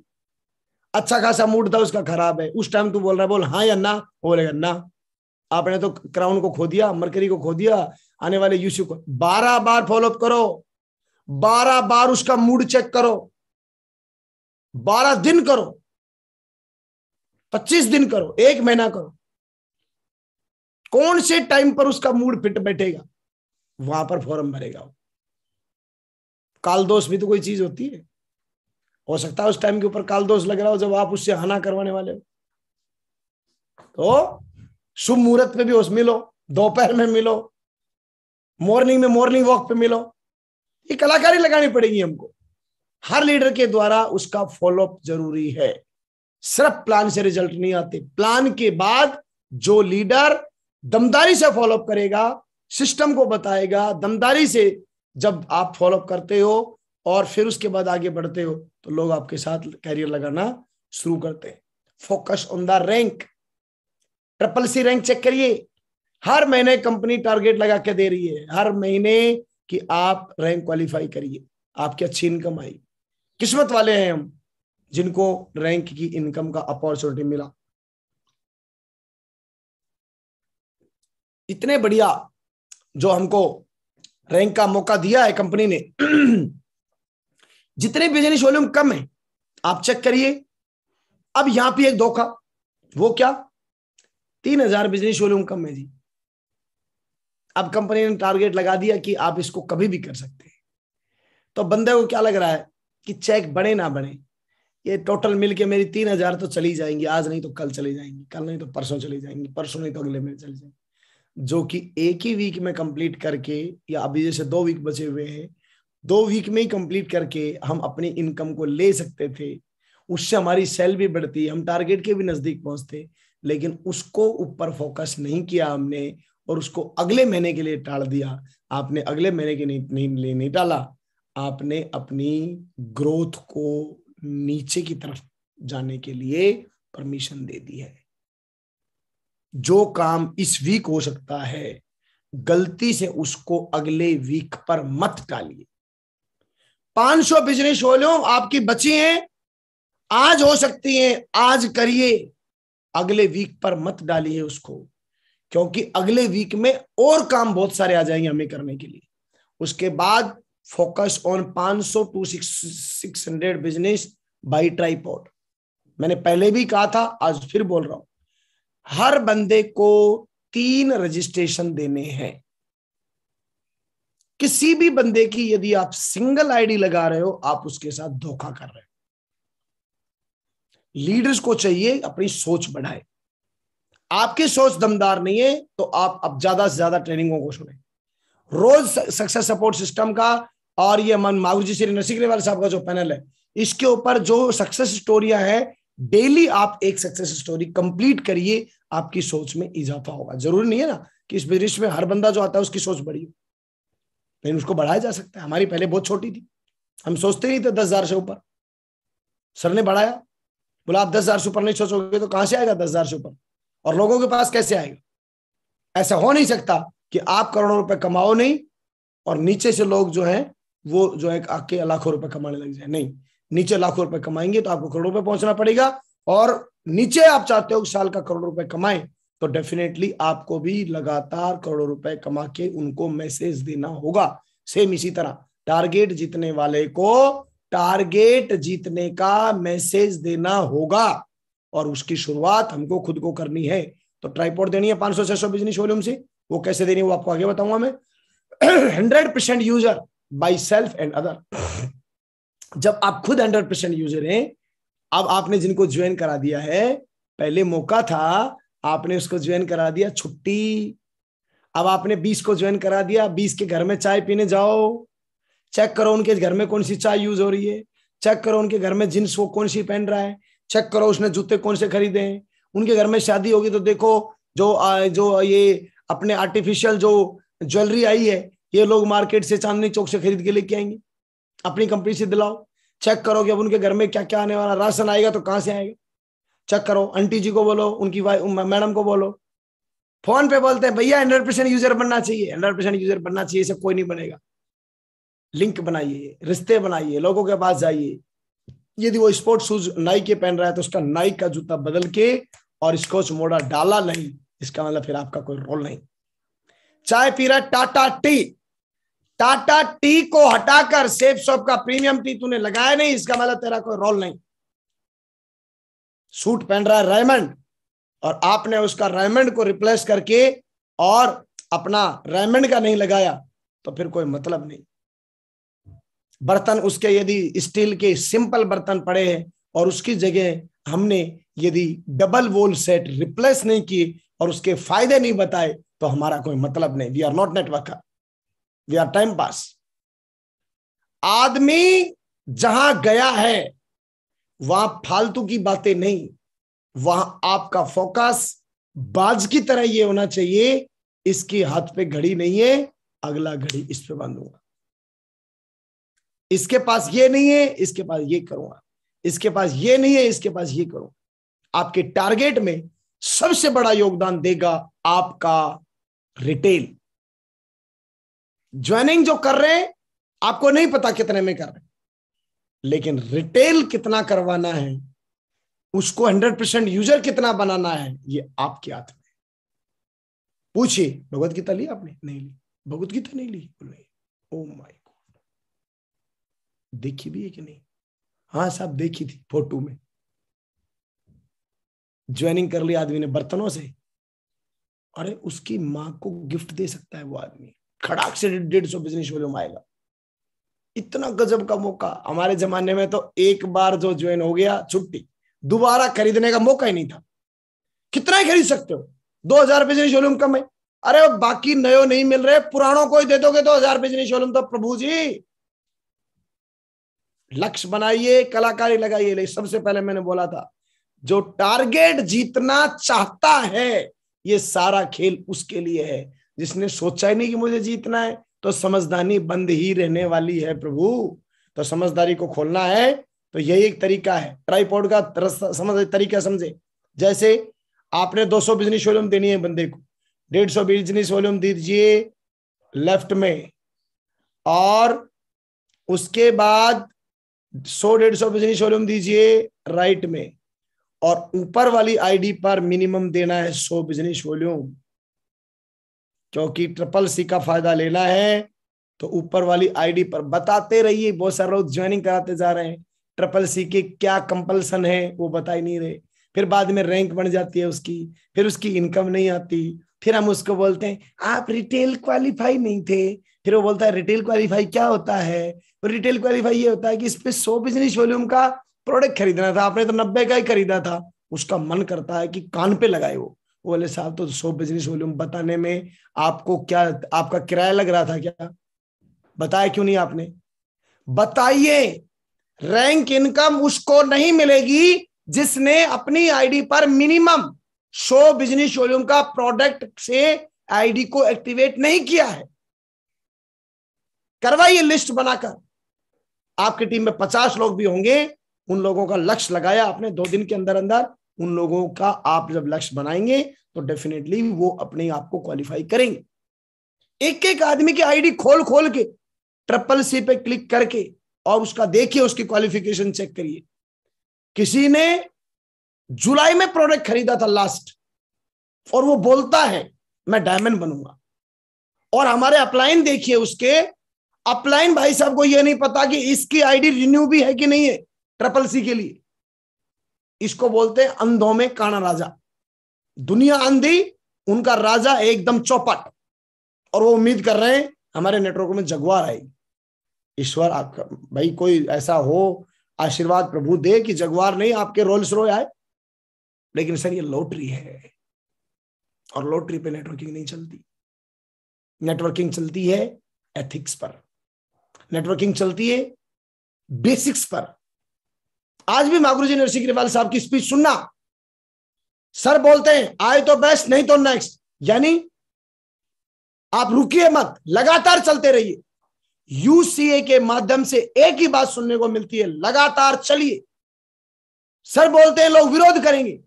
अच्छा खासा मूड था उसका खराब है उस टाइम तू बोल रहा है बोल हाँ या ना बोलेगा ना आपने तो क्राउन को खो दिया मरकरी को खो दिया आने वाले यूसुफ को बारह बार फॉलोअप करो बारह बार उसका मूड चेक करो बारह दिन करो पच्चीस दिन करो एक महीना करो कौन से टाइम पर उसका मूड फिट बैठेगा वहां पर फॉर्म भरेगा वो काल दोष भी तो कोई चीज होती है हो सकता है उस टाइम के ऊपर काल दोष लग रहा हो जब आप उससे हना करवाने वाले हो तो शुभ मुहूर्त में भी उस मिलो दोपहर में मिलो मॉर्निंग में मॉर्निंग वॉक पे मिलो ये कलाकारी लगानी पड़ेगी हमको हर लीडर के द्वारा उसका फॉलोअप जरूरी है सिर्फ प्लान से रिजल्ट नहीं आते प्लान के बाद जो लीडर दमदारी से फॉलोअप करेगा सिस्टम को बताएगा दमदारी से जब आप फॉलोअप करते हो और फिर उसके बाद आगे बढ़ते हो तो लोग आपके साथ कैरियर लगाना शुरू करते हैं focus on the rank triple C rank check करिए हर महीने कंपनी टारगेट लगा के दे रही है हर महीने कि आप रैंक क्वालिफाई करिए आपकी अच्छी इनकम आई किस्मत वाले हैं हम जिनको रैंक की इनकम का अपॉर्चुनिटी मिला इतने बढ़िया जो हमको रैंक का मौका दिया है कंपनी ने जितने बिजनेस वॉल्यूम कम है आप चेक करिए अब यहां पे एक धोखा वो क्या तीन हजार बिजनेस वॉल्यूम कम है जी अब कंपनी ने टारगेट लगा दिया कि आप इसको कभी भी कर सकते हैं तो बंदे को क्या लग रहा है कि चेक बने ना बने ये टोटल मिल के मेरी तीन हजार तो चली जाएंगी आज नहीं तो कल चली जाएंगी कल नहीं तो परसों चली जाएंगी परसों नहीं तो अगले महीने चली जाएंगे जो कि एक ही वीक में कंप्लीट करके या अभी जैसे दो वीक बचे हुए हैं दो वीक में ही कंप्लीट करके हम अपनी इनकम को ले सकते थे उससे हमारी सेल भी बढ़ती हम टारगेट के भी नजदीक पहुंचते लेकिन उसको ऊपर फोकस नहीं किया हमने और उसको अगले महीने के लिए टाल दिया आपने अगले महीने के नहीं, नहीं, नहीं, नहीं टाला आपने अपनी ग्रोथ को नीचे की तरफ जाने के लिए परमिशन दे दी है जो काम इस वीक हो सकता है गलती से उसको अगले वीक पर मत टालिए 500 बिजनेस हो लो आपकी बची हैं आज हो सकती है आज करिए अगले वीक पर मत डालिए उसको क्योंकि अगले वीक में और काम बहुत सारे आ जाएंगे हमें करने के लिए उसके बाद focus on 500 to six hundred business by ट्राईपोर्ट मैंने पहले भी कहा था आज फिर बोल रहा हूं हर बंदे को तीन रजिस्ट्रेशन देने हैं किसी भी बंदे की यदि आप सिंगल आईडी लगा रहे हो आप उसके साथ धोखा कर रहे हो लीडर्स को चाहिए अपनी सोच बढ़ाए आपकी सोच दमदार नहीं है तो आप अब ज्यादा से ज्यादा ट्रेनिंगों को सुने रोज सक्सेस सपोर्ट सिस्टम का और ये मन मागुर जी श्री नरसिंह वाले साहब का जो पैनल है इसके ऊपर जो सक्सेस स्टोरिया है डेली आप एक सक्सेस स्टोरी कंप्लीट करिए आपकी सोच में इजाफा होगा जरूरी नहीं है ना कि इस बिजनेस में हर बंदा जो आता है उसकी सोच बड़ी हो लेकिन उसको बढ़ाया जा सकता है हमारी पहले बहुत छोटी थी हम सोचते नहीं थे दस हजार से ऊपर सर ने बढ़ाया बोला आप दस हजार से ऊपर नहीं सोचोगे तो कहां से आएगा दस हजार से ऊपर और लोगों के पास कैसे आएगा ऐसा हो नहीं सकता कि आप करोड़ों रुपए कमाओ नहीं और नीचे से लोग जो है वो जो है आके लाखों रुपए कमाने लग जाए नहीं नीचे लाखों रुपए कमाएंगे तो आपको करोड़ों रुपए पहुंचना पड़ेगा और नीचे आप चाहते हो साल का करोड़ों रुपए कमाए तो डेफिनेटली आपको भी लगातार करोड़ों रुपए कमा के उनको मैसेज देना होगा सेम इसी तरह टारगेट जीतने वाले को टारगेट जीतने का मैसेज देना होगा और उसकी शुरुआत हमको खुद को करनी है तो ट्राईपोर्ट देनी है पांच सौ छह सौ बिजनेस वॉल्यूम से वो कैसे देनी है वो आपको आगे बताऊंगा मैं hundred percent user by self and other जब आप खुद हंड्रेड परसेंट यूजर हैं अब आपने जिनको ज्वाइन करा दिया है पहले मौका था आपने उसको ज्वाइन करा दिया छुट्टी अब आपने बीस को ज्वाइन करा दिया बीस के घर में चाय पीने जाओ चेक करो उनके घर में कौन सी चाय यूज हो रही है चेक करो उनके घर में जींस वो कौन सी पहन रहा है चेक करो उसने जूते कौन से खरीदे हैं उनके घर में शादी होगी तो देखो जो आ, जो ये अपने आर्टिफिशियल जो ज्वेलरी आई है ये लोग मार्केट से चांदनी चौक से खरीद के लेके आएंगे अपनी कंपनी से दिलाओ चेक करो कि अब उनके घर में क्या क्या आने वाला राशन आएगा तो कहां से आएगा चेक करो आंटी जी को बोलो उनकी मैडम को बोलो फोन पे बोलते हैं भैया हंड्रेड परसेंट यूजर बनना चाहिए हंड्रेड परसेंट यूजर बनना चाहिए इसे कोई नहीं बनेगा लिंक बनाइए रिश्ते बनाइए लोगों के पास जाइए यदि वो स्पोर्ट शूज नाइक के पहन रहा है तो उसका नाइक का जूता बदल के और स्कोच मोड़ा डाला नहीं इसका मतलब फिर आपका कोई रोल नहीं चाय पी रहा टाटा टी टाटा टी को हटाकर सेफ शॉप का प्रीमियम टी तूने लगाया नहीं इसका मतलब तेरा कोई रोल नहीं सूट पहन रहा है रेमंड और आपने उसका रेमंड को रिप्लेस करके और अपना रेमंड का नहीं लगाया तो फिर कोई मतलब नहीं बर्तन उसके यदि स्टील के सिंपल बर्तन पड़े हैं और उसकी जगह हमने यदि डबल वोल सेट रिप्लेस नहीं किए और उसके फायदे नहीं बताए तो हमारा कोई मतलब नहीं we are not networker they are time pass आदमी जहां गया है वहां फालतू की बातें नहीं वहां आपका फोकस बाज की तरह ये होना चाहिए इसके हाथ पे घड़ी नहीं है अगला घड़ी इस पे बांधूंगा इसके पास ये नहीं है इसके पास ये करूंगा इसके पास ये नहीं है इसके पास ये करूंगा आपके टारगेट में सबसे बड़ा योगदान देगा आपका रिटेल ज्वाइनिंग जो कर रहे हैं आपको नहीं पता कितने में कर रहे लेकिन रिटेल कितना करवाना है उसको हंड्रेड परसेंट यूजर कितना बनाना है ये आपके हाथ में पूछिए भगवत गीता ली आपने नहीं ली भगवत गीता नहीं ली नहीं ओ माय गॉड देखी भी है कि नहीं हाँ साहब देखी थी फोटो में ज्वाइनिंग कर ली आदमी ने बर्तनों से अरे उसकी माँ को गिफ्ट दे सकता है वो आदमी खड़ाक से डेढ़ सौ बिजनेस वॉल्यूम आएगा इतना गजब का मौका हमारे जमाने में तो एक बार जो ज्वाइन हो गया छुट्टी दोबारा खरीदने का मौका ही नहीं था कितना ही खरीद सकते हो दो हजार बिजनेस वॉल्यूम कम है अरे बाकी नयो नहीं मिल रहे पुराणों को ही दे दोगे दो हजार बिजनेस वॉल्यूम तो प्रभु जी लक्ष्य बनाइए कलाकारी लगाइए ले सबसे पहले मैंने बोला था जो टारगेट जीतना चाहता है ये सारा खेल उसके लिए है जिसने सोचा ही नहीं कि मुझे जीतना है तो समझदारी बंद ही रहने वाली है प्रभु तो समझदारी को खोलना है तो यही एक तरीका है ट्राईपोर्ड का समझ तरीका समझे जैसे आपने 200 बिजनेस वॉल्यूम देनी है बंदे को 150 बिजनेस वॉल्यूम दीजिए लेफ्ट में और उसके बाद 100 सौ बिजनेस वॉल्यूम दीजिए राइट में और ऊपर वाली आईडी पर मिनिमम देना है 100 बिजनेस वॉल्यूम क्योंकि ट्रिपल सी का फायदा लेना है तो ऊपर वाली आईडी पर बताते रहिए बहुत सारे लोग ज्वाइनिंग कराते जा रहे हैं ट्रिपल सी के क्या कंपल्सन है वो बता ही नहीं रहे फिर बाद में रैंक बढ़ जाती है उसकी फिर उसकी इनकम नहीं आती फिर हम उसको बोलते हैं आप रिटेल क्वालिफाई नहीं थे फिर वो बोलता है रिटेल क्वालिफाई क्या होता है तो रिटेल क्वालिफाई ये होता है कि पर सौ बिजनेस वॉल्यूम का प्रोडक्ट खरीदना था आपने तो नब्बे का ही खरीदा था उसका मन करता है कि कान पे लगाए वो वो बोले साहब तो सो बिजनेस वॉल्यूम बताने में आपको क्या आपका किराया लग रहा था क्या बताया क्यों नहीं आपने बताइए रैंक इनकम उसको नहीं मिलेगी जिसने अपनी आईडी पर मिनिमम सो बिजनेस वॉल्यूम का प्रोडक्ट से आईडी को एक्टिवेट नहीं किया है करवाइए लिस्ट बनाकर आपकी टीम में पचास लोग भी होंगे उन लोगों का लक्ष्य लगाया आपने दो दिन के अंदर अंदर उन लोगों का आप जब लक्ष्य बनाएंगे तो डेफिनेटली वो अपने आप को क्वालिफाई करेंगे एक एक आदमी की आईडी खोल खोल के ट्रिपल सी पे क्लिक करके और उसका देखिए उसकी क्वालिफिकेशन चेक करिए किसी ने जुलाई में प्रोडक्ट खरीदा था लास्ट और वो बोलता है मैं डायमंड बनूंगा और हमारे अपलाइन देखिए उसके अपलाइन भाई साहब को यह नहीं पता कि इसकी आईडी रिन्यू भी है कि नहीं है ट्रिपल सी के लिए इसको बोलते हैं अंधों में काना राजा दुनिया अंधी उनका राजा एकदम चौपट और वो उम्मीद कर रहे हैं हमारे नेटवर्क में जगवार आएगी ईश्वर आपका भाई कोई ऐसा हो आशीर्वाद प्रभु दे कि जगवार नहीं आपके रोल्स रोय आए लेकिन सर ये लॉटरी है और लॉटरी पे नेटवर्किंग नहीं चलती नेटवर्किंग चलती है एथिक्स पर नेटवर्किंग चलती है बेसिक्स पर आज भी मागुरु जी नरसिंह ग्रेवाल साहब की स्पीच सुनना सर बोलते हैं आए तो बेस्ट नहीं तो नेक्स्ट यानी आप रुकिए मत लगातार चलते रहिए यूसीए के माध्यम से एक ही बात सुनने को मिलती है लगातार चलिए सर बोलते हैं लोग विरोध करेंगे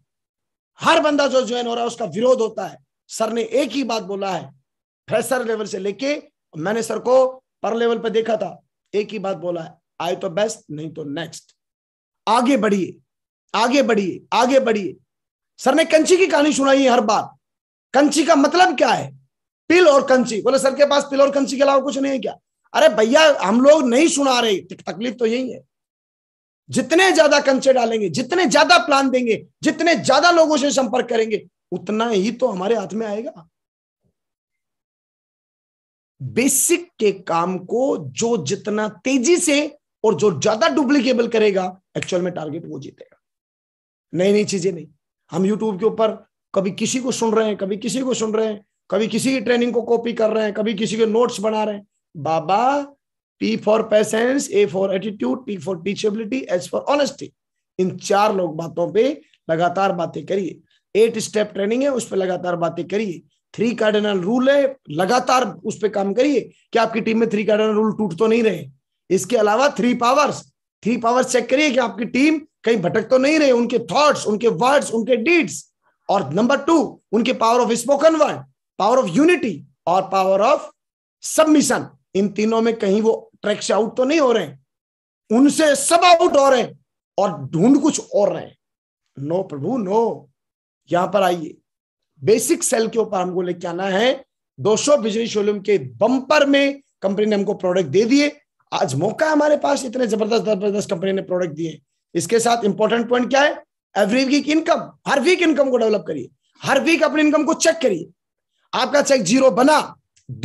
हर बंदा जो ज्वाइन हो रहा है उसका विरोध होता है सर ने एक ही बात बोला है फ्रेशर लेवल से लेके मैंने सर को पर लेवल पर देखा था एक ही बात बोला है आए तो बेस्ट नहीं तो नेक्स्ट आगे बढ़िए आगे बढ़िए आगे बढ़िए सर ने कंची की कहानी सुनाई है हर बार कंची का मतलब क्या है पिल और कंची बोले सर के पास पिल और कंची के अलावा कुछ नहीं है क्या अरे भैया हम लोग नहीं सुना रहे तकलीफ तो यही है जितने ज्यादा कंचे डालेंगे जितने ज्यादा प्लान देंगे जितने ज्यादा लोगों से संपर्क करेंगे उतना ही तो हमारे हाथ में आएगा बेसिक के काम को जो जितना तेजी से और जो ज्यादा डुप्लीकेबल करेगा एक्चुअल में टारगेट वो जीतेगा नई नई चीजें नहीं हम यूट्यूब के ऊपर कभी किसी को सुन रहे हैं कभी किसी को सुन रहे हैं कभी किसी की ट्रेनिंग को कॉपी कर रहे हैं कभी किसी के नोट्स बना रहे हैं बाबा P for patience A for attitude T for teachability H for honesty इन चार लोग बातों पे लगातार बातें करिए एट स्टेप ट्रेनिंग है उस पर लगातार बातें करिए थ्री कार्डिनल रूल है लगातार उस पर काम करिए कि आपकी टीम में थ्री कार्डिनल रूल टूट तो नहीं रहे इसके अलावा three powers three power check करिए कि आपकी टीम कहीं भटक तो नहीं रहे उनके थॉट्स उनके वर्ड्स उनके डीड्स और नंबर टू उनके power of spoken word power of unity और पावर ऑफ सबमिशन इन तीनों में कहीं वो ट्रैक से आउट तो नहीं हो रहे उनसे सब आउट हो रहे हैं और ढूंढ कुछ और रहे नो प्रभु नो यहां पर आइए बेसिक सेल के ऊपर हमको लेके आना है दो सौ बिजली वॉल्यूम के बंपर में कंपनी ने हमको प्रोडक्ट दे दिए आज मौका है हमारे पास इतने जबरदस्त जबरदस्त कंपनी ने प्रोडक्ट दिए इसके साथ इंपॉर्टेंट पॉइंट क्या है एवरी वीक इनकम हर वीक इनकम को डेवलप करिए हर वीक अपने इनकम को चेक करिए आपका चेक जीरो बना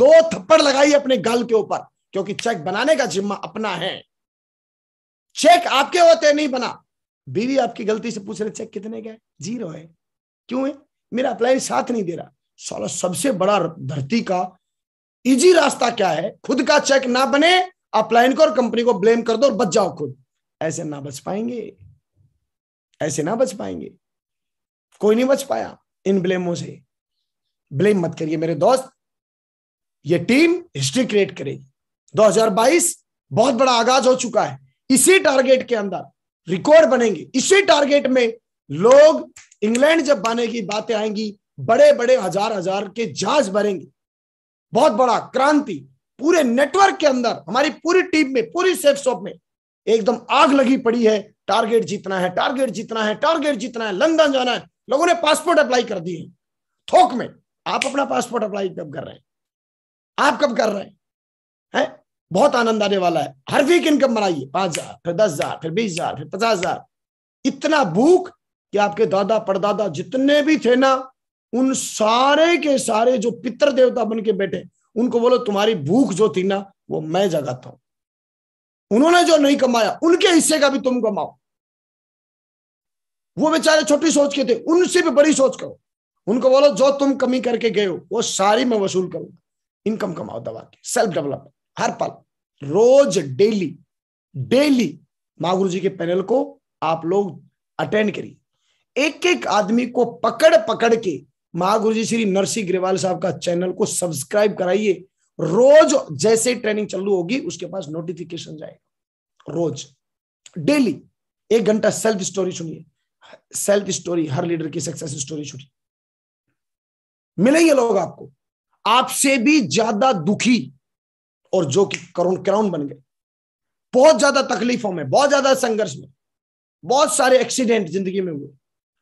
दो थप्पड़ लगाइए अपने गाल के ऊपर क्योंकि चेक बनाने का जिम्मा अपना है चेक आपके होते नहीं बना बीवी आपकी गलती से पूछ रहे चेक कितने का है जीरो है क्यों है मेरा अप्लाई साथ नहीं दे रहा सौला सबसे बड़ा धरती का इजी रास्ता क्या है खुद का चेक ना बने आप को और कंपनी को ब्लेम कर दो और बच जाओ खुद ऐसे ना बच पाएंगे ऐसे ना बच पाएंगे कोई नहीं बच पाया इन ब्लेमों से ब्लेम मत करिए मेरे दोस्त ये टीम हिस्ट्री क्रिएट करेगी 2022 बहुत बड़ा आगाज हो चुका है इसी टारगेट के अंदर रिकॉर्ड बनेंगे इसी टारगेट में लोग इंग्लैंड जब बने की बातें आएंगी बड़े बड़े हजार हजार के जहाज भरेंगे बहुत बड़ा क्रांति पूरे नेटवर्क के अंदर हमारी पूरी टीम में पूरी सेफ शॉप में एकदम आग लगी पड़ी है टारगेट जीतना है टारगेट जीतना है टारगेट जीतना है लंदन जाना है लोगों ने पासपोर्ट अप्लाई कर दिए थोक में आप अपना पासपोर्ट अप्लाई कब कर रहे हैं आप कब कर रहे हैं है? बहुत आनंद आने वाला है हर वीक इनकम बनाइए पांच हजार फिर दस हजार फिर बीस हजार फिर पचास हजार इतना भूख कि आपके दादा परदादा जितने भी थे ना उन सारे के सारे जो पितर देवता बन के बैठे उनको बोलो तुम्हारी भूख जो थी ना वो मैं जगाता हूं उन्होंने जो नहीं कमाया उनके हिस्से का भी तुम कमाओ वो बेचारे छोटी सोच के थे उनसे भी बड़ी सोच करो उनको बोलो जो तुम कमी करके गए हो वो सारी मैं वसूल करूंगा इनकम कमाओ दवा के सेल्फ डेवलप हर पल रोज डेली डेली महागुरु जी के पैनल को आप लोग अटेंड करिए एक एक आदमी को पकड़ पकड़ के महागुरु जी श्री नरसिंह ग्रेवाल साहब का चैनल को सब्सक्राइब कराइए रोज जैसे ट्रेनिंग चालू होगी उसके पास नोटिफिकेशन जाएगा रोज डेली एक घंटा सेल्फ स्टोरी सुनिए सेल्फ स्टोरी हर लीडर की सक्सेस स्टोरी सुनिए मिलेंगे लोग आपको आपसे भी ज्यादा दुखी और जो कि करोन क्राउन बन गए बहुत ज्यादा तकलीफों में बहुत ज्यादा संघर्ष में बहुत सारे एक्सीडेंट जिंदगी में हुए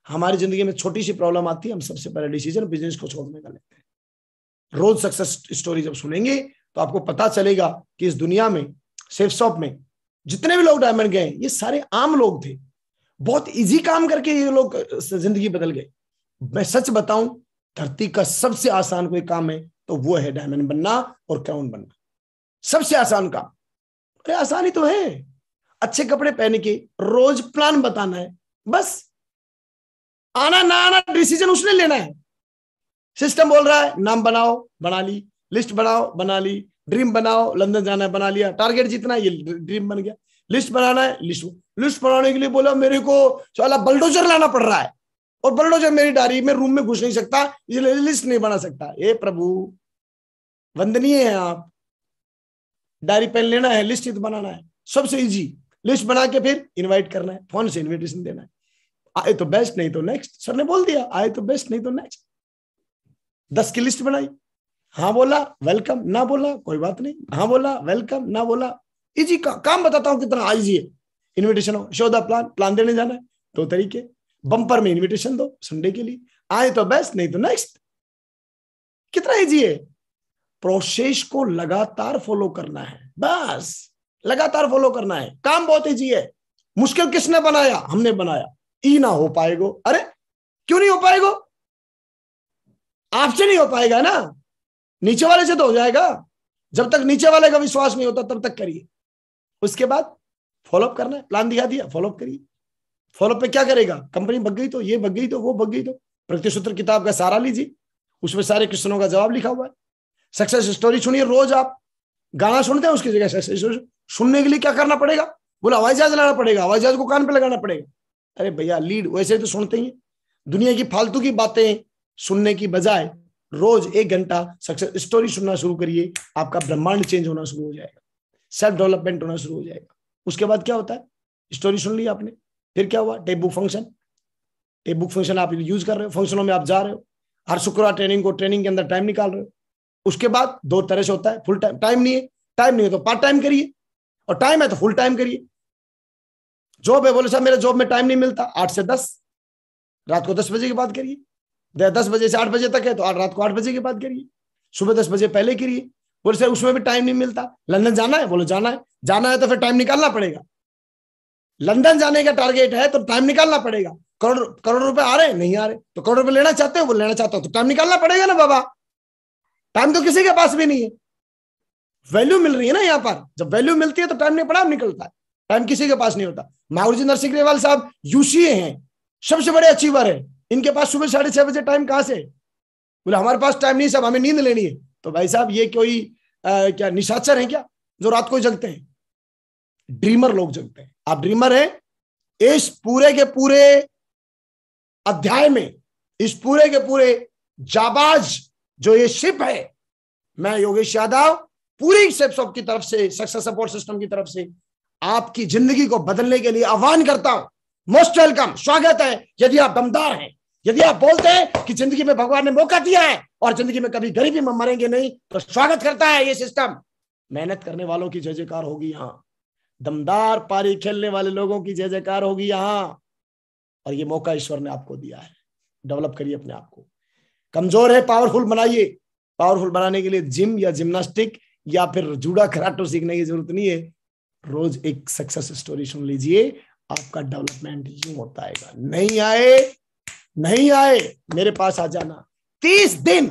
हमारी जिंदगी में छोटी सी प्रॉब्लम आती है हम सबसे पहले डिसीजन बिजनेस को छोड़ने का लेते हैं रोज सक्सेस स्टोरी जब सुनेंगे तो आपको पता चलेगा कि इस दुनिया में सेफ शॉप में जितने भी लोग डायमंड गए ये सारे आम लोग थे बहुत इजी काम करके ये लोग जिंदगी बदल गए मैं सच बताऊं धरती का सबसे आसान कोई काम है तो वो है डायमंड बनना और क्राउन बनना सबसे आसान काम अरे आसानी तो है अच्छे कपड़े पहन के रोज प्लान बताना है बस आना ना आना डिसीजन उसने लेना है सिस्टम बोल रहा है नाम बनाओ बना ली लिस्ट बनाओ बना ली ड्रीम बनाओ लंदन जाना है बना लिया टारगेट जितना ये ड्रीम बन गया लिस्ट बनाना है लिस्ट लिस्ट बनाने के लिए बोला मेरे को चला बल्डोजर लाना पड़ रहा है और बल्डोजर मेरी डायरी में रूम में घुस नहीं सकता इसलिए लिस्ट नहीं बना सकता ये प्रभु वंदनीय है आप डायरी पेन लेना है लिस्ट तो बनाना है सबसे इजी लिस्ट बना के फिर इनवाइट करना है फोन से इनविटेशन देना है आए तो बेस्ट नहीं तो नेक्स्ट सर ने बोल दिया आए तो बेस्ट नहीं तो नेक्स्ट दस की लिस्ट बनाई हाँ बोला वेलकम ना बोला कोई बात नहीं हाँ बोला वेलकम ना बोला इजी का, काम बताता हूं कितना इजी है इन्विटेशन हो शो द प्लान प्लान देने जाना है दो तो तरीके बम्पर में इन्विटेशन दो संडे के लिए आए तो बेस्ट नहीं तो नेक्स्ट कितना इजी है प्रोसेस को लगातार फॉलो करना है बस लगातार फॉलो करना है काम बहुत इजी है मुश्किल किसने बनाया हमने बनाया ई ना हो पाएगा अरे क्यों नहीं हो पाएगा आपसे नहीं हो पाएगा ना नीचे वाले से तो हो जाएगा जब तक नीचे वाले का विश्वास नहीं होता तब तक करिए उसके बाद फॉलोअप करना है प्लान दिखा दिया फॉलोअप करिए फॉलोअप पे क्या करेगा कंपनी भग गई तो ये भग गई तो वो भग गई तो सूत्र किताब का सारा लीजिए उसमें सारे क्वेश्चनों का जवाब लिखा हुआ है सक्सेस स्टोरी सुनिए रोज आप गाना सुनते हैं उसकी जगह सक्सेस स्टोरी सुनने के लिए क्या करना पड़ेगा बोला हवाई जहाज लाना पड़ेगा हवाई जहाज को कान पे लगाना पड़ेगा अरे भैया लीड वैसे तो सुनते ही दुनिया की फालतू की बातें सुनने की बजाय रोज एक घंटा सक्सेस स्टोरी सुनना शुरू करिए आपका ब्रह्मांड चेंज होना शुरू हो जाएगा सेल्फ डेवलपमेंट होना शुरू हो जाएगा उसके बाद क्या होता है स्टोरी सुन ली आपने फिर क्या हुआ tape book function tape book function आप यूज कर रहे हो फंक्शनों में आप जा रहे हो हर शुक्रवार ट्रेनिंग को ट्रेनिंग के अंदर टाइम निकाल रहे हो उसके बाद दो तरह से होता है फुल टाइम टाइम नहीं है टाइम नहीं है तो पार्ट टाइम करिए और टाइम है तो फुल टाइम करिए जॉब है बोले साहब मेरे जॉब में टाइम नहीं मिलता आठ से दस रात को दस बजे की बात करिए दस बजे से आठ बजे तक है तो आठ रात को आठ बजे की बात करिए सुबह दस बजे पहले करिए बोले सर उसमें भी टाइम नहीं मिलता लंदन जाना है बोले जाना है जाना है तो फिर टाइम निकालना पड़ेगा लंदन जाने का टारगेट है तो टाइम निकालना पड़ेगा करोड़ करोड़ रुपए आ रहे हैं नहीं आ रहे तो करोड़ रुपए लेना चाहते हो वो लेना चाहता हो तो टाइम निकालना पड़ेगा ना बाबा टाइम तो किसी के पास भी नहीं है वैल्यू मिल रही है ना यहाँ पर जब वैल्यू मिलती है तो टाइम नहीं पड़ा निकलता है टाइम किसी के पास नहीं होता नागुरजी नरसिंह ग्रेवाल साहब यूसीए हैं सबसे बड़े अचीवर है इनके पास सुबह साढ़े छह बजे टाइम कहां से बोले हमारे पास टाइम नहीं सब हमें नींद लेनी है तो भाई साहब ये कोई आ, क्या निशाचर है क्या जो रात को जगते हैं ड्रीमर लोग जगते हैं आप ड्रीमर हैं इस पूरे के पूरे अध्याय में इस पूरे के पूरे जाबाज जो ये शिप है मैं योगेश यादव पूरी सेप्स की तरफ से सक्सेस सपोर्ट सिस्टम की तरफ से आपकी जिंदगी को बदलने के लिए आह्वान करता हूं मोस्ट वेलकम स्वागत है यदि आप दमदार हैं यदि आप बोलते हैं कि जिंदगी में भगवान ने मौका दिया है और जिंदगी में कभी गरीबी में मरेंगे नहीं तो स्वागत करता है ये सिस्टम मेहनत करने वालों की जय जयकार होगी यहाँ दमदार पारी खेलने वाले लोगों की जय जयकार होगी यहाँ और ये मौका ईश्वर ने आपको दिया है डेवलप करिए अपने आप को कमजोर है पावरफुल बनाइए पावरफुल बनाने के लिए जिम या जिम्नास्टिक या फिर जूड़ा खराटो सीखने की जरूरत नहीं है रोज एक सक्सेस स्टोरी सुन लीजिए आपका डेवलपमेंट यूं होता आएगा नहीं आए नहीं आए मेरे पास आ जाना तीस दिन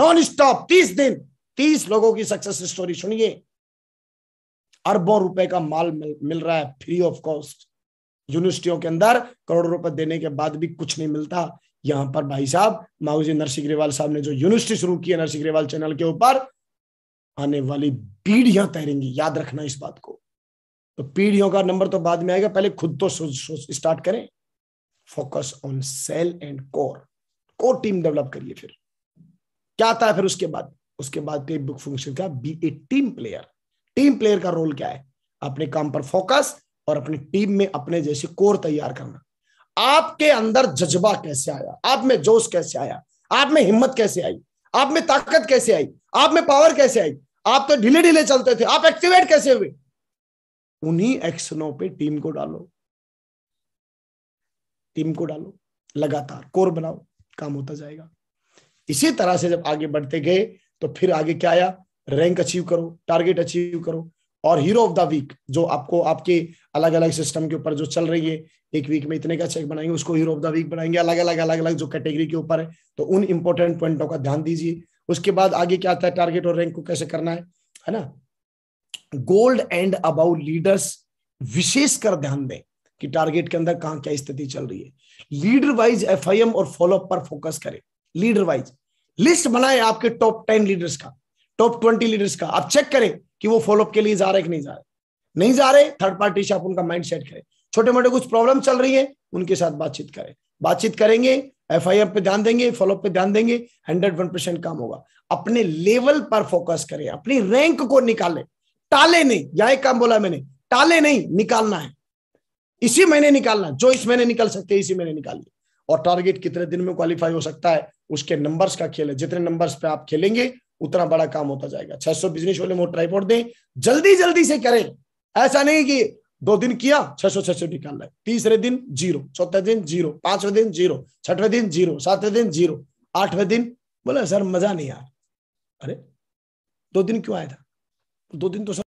नॉन स्टॉप तीस दिन तीस लोगों की सक्सेस स्टोरी सुनिए अरबों रुपए का माल मिल, मिल रहा है फ्री ऑफ कॉस्ट यूनिवर्सिटियों के अंदर करोड़ों रुपए देने के बाद भी कुछ नहीं मिलता यहां पर भाई साहब माऊजी नरसिंह ग्रेवाल साहब ने जो यूनिवर्सिटी शुरू की है नरसिंह ग्रेवाल चैनल के ऊपर आने वाली पीढ़ियां तैरेंगी याद रखना इस बात को तो पीढ़ियों का नंबर तो बाद में आएगा पहले खुद तो स्टार्ट करें focus on sale and core core team develop करिए फिर क्या आता है फिर उसके बाद उसके बाद टेप बुक फंक्शन का be a team player team player का रोल क्या है अपने काम पर फोकस और अपनी टीम में अपने जैसे कोर तैयार करना आपके अंदर जज्बा कैसे आया आप में जोश कैसे आया आप में हिम्मत कैसे आई आप में ताकत कैसे आई आप में पावर कैसे आई आप तो ढीले ढीले चलते थे आप एक्टिवेट कैसे हुए उन्हीं एक्शनों पे टीम को डालो टीम को डालो लगातार कोर बनाओ काम होता जाएगा इसी तरह से जब आगे बढ़ते गए तो फिर आगे क्या आया रैंक अचीव करो टारगेट अचीव करो और हीरो ऑफ द वीक जो आपको आपके अलग अलग सिस्टम के ऊपर जो चल रही है एक वीक में इतने का चेक बनाएंगे उसको हीरो ऑफ द वीक बनाएंगे अलग अलग अलग अलग जो कैटेगरी के ऊपर है तो उन इंपॉर्टेंट पॉइंटों का ध्यान दीजिए उसके बाद आगे क्या आता है टारगेट और रैंक को कैसे करना है है ना गोल्ड एंड अबाउ लीडर्स विशेषकर ध्यान दें कि टारगेट के अंदर कहां क्या स्थिति चल रही है लीडर वाइज एफ और फॉलोअप पर फोकस करें लीडर वाइज लिस्ट बनाए आपके टॉप टेन लीडर्स का टॉप ट्वेंटी लीडर्स का आप चेक करें कि वो फॉलोअप के लिए जा रहे कि नहीं जा रहे नहीं जा रहे थर्ड पार्टी से आप उनका माइंड सेट करें छोटे मोटे कुछ प्रॉब्लम चल रही है उनके साथ बातचीत करें बातचीत करेंगे एफ आई एम पे ध्यान देंगे फॉलोअप पे ध्यान देंगे हंड्रेड वन परसेंट काम होगा अपने लेवल पर फोकस करें अपनी रैंक को निकालें टाले नहीं यह एक काम बोला मैंने टाले नहीं निकालना है इसी महीने निकालना जो इस महीने निकाल सकते इसी महीने निकालिए और टारगेट कितने दिन में क्वालिफाई हो सकता है उसके नंबर्स का खेल है जितने नंबर्स पे आप खेलेंगे उतना बड़ा काम होता जाएगा 600 बिजनेस वाले मोटर रिपोर्ट दें जल्दी जल्दी से करें ऐसा नहीं कि दो दिन किया छह सौ छह सौ निकालना तीसरे दिन जीरो चौथे दिन जीरो पांचवें दिन जीरो छठवें दिन जीरो सातवें दिन जीरो आठवें दिन बोला सर मजा नहीं आया अरे दो दिन क्यों आया था दो दिन तो सब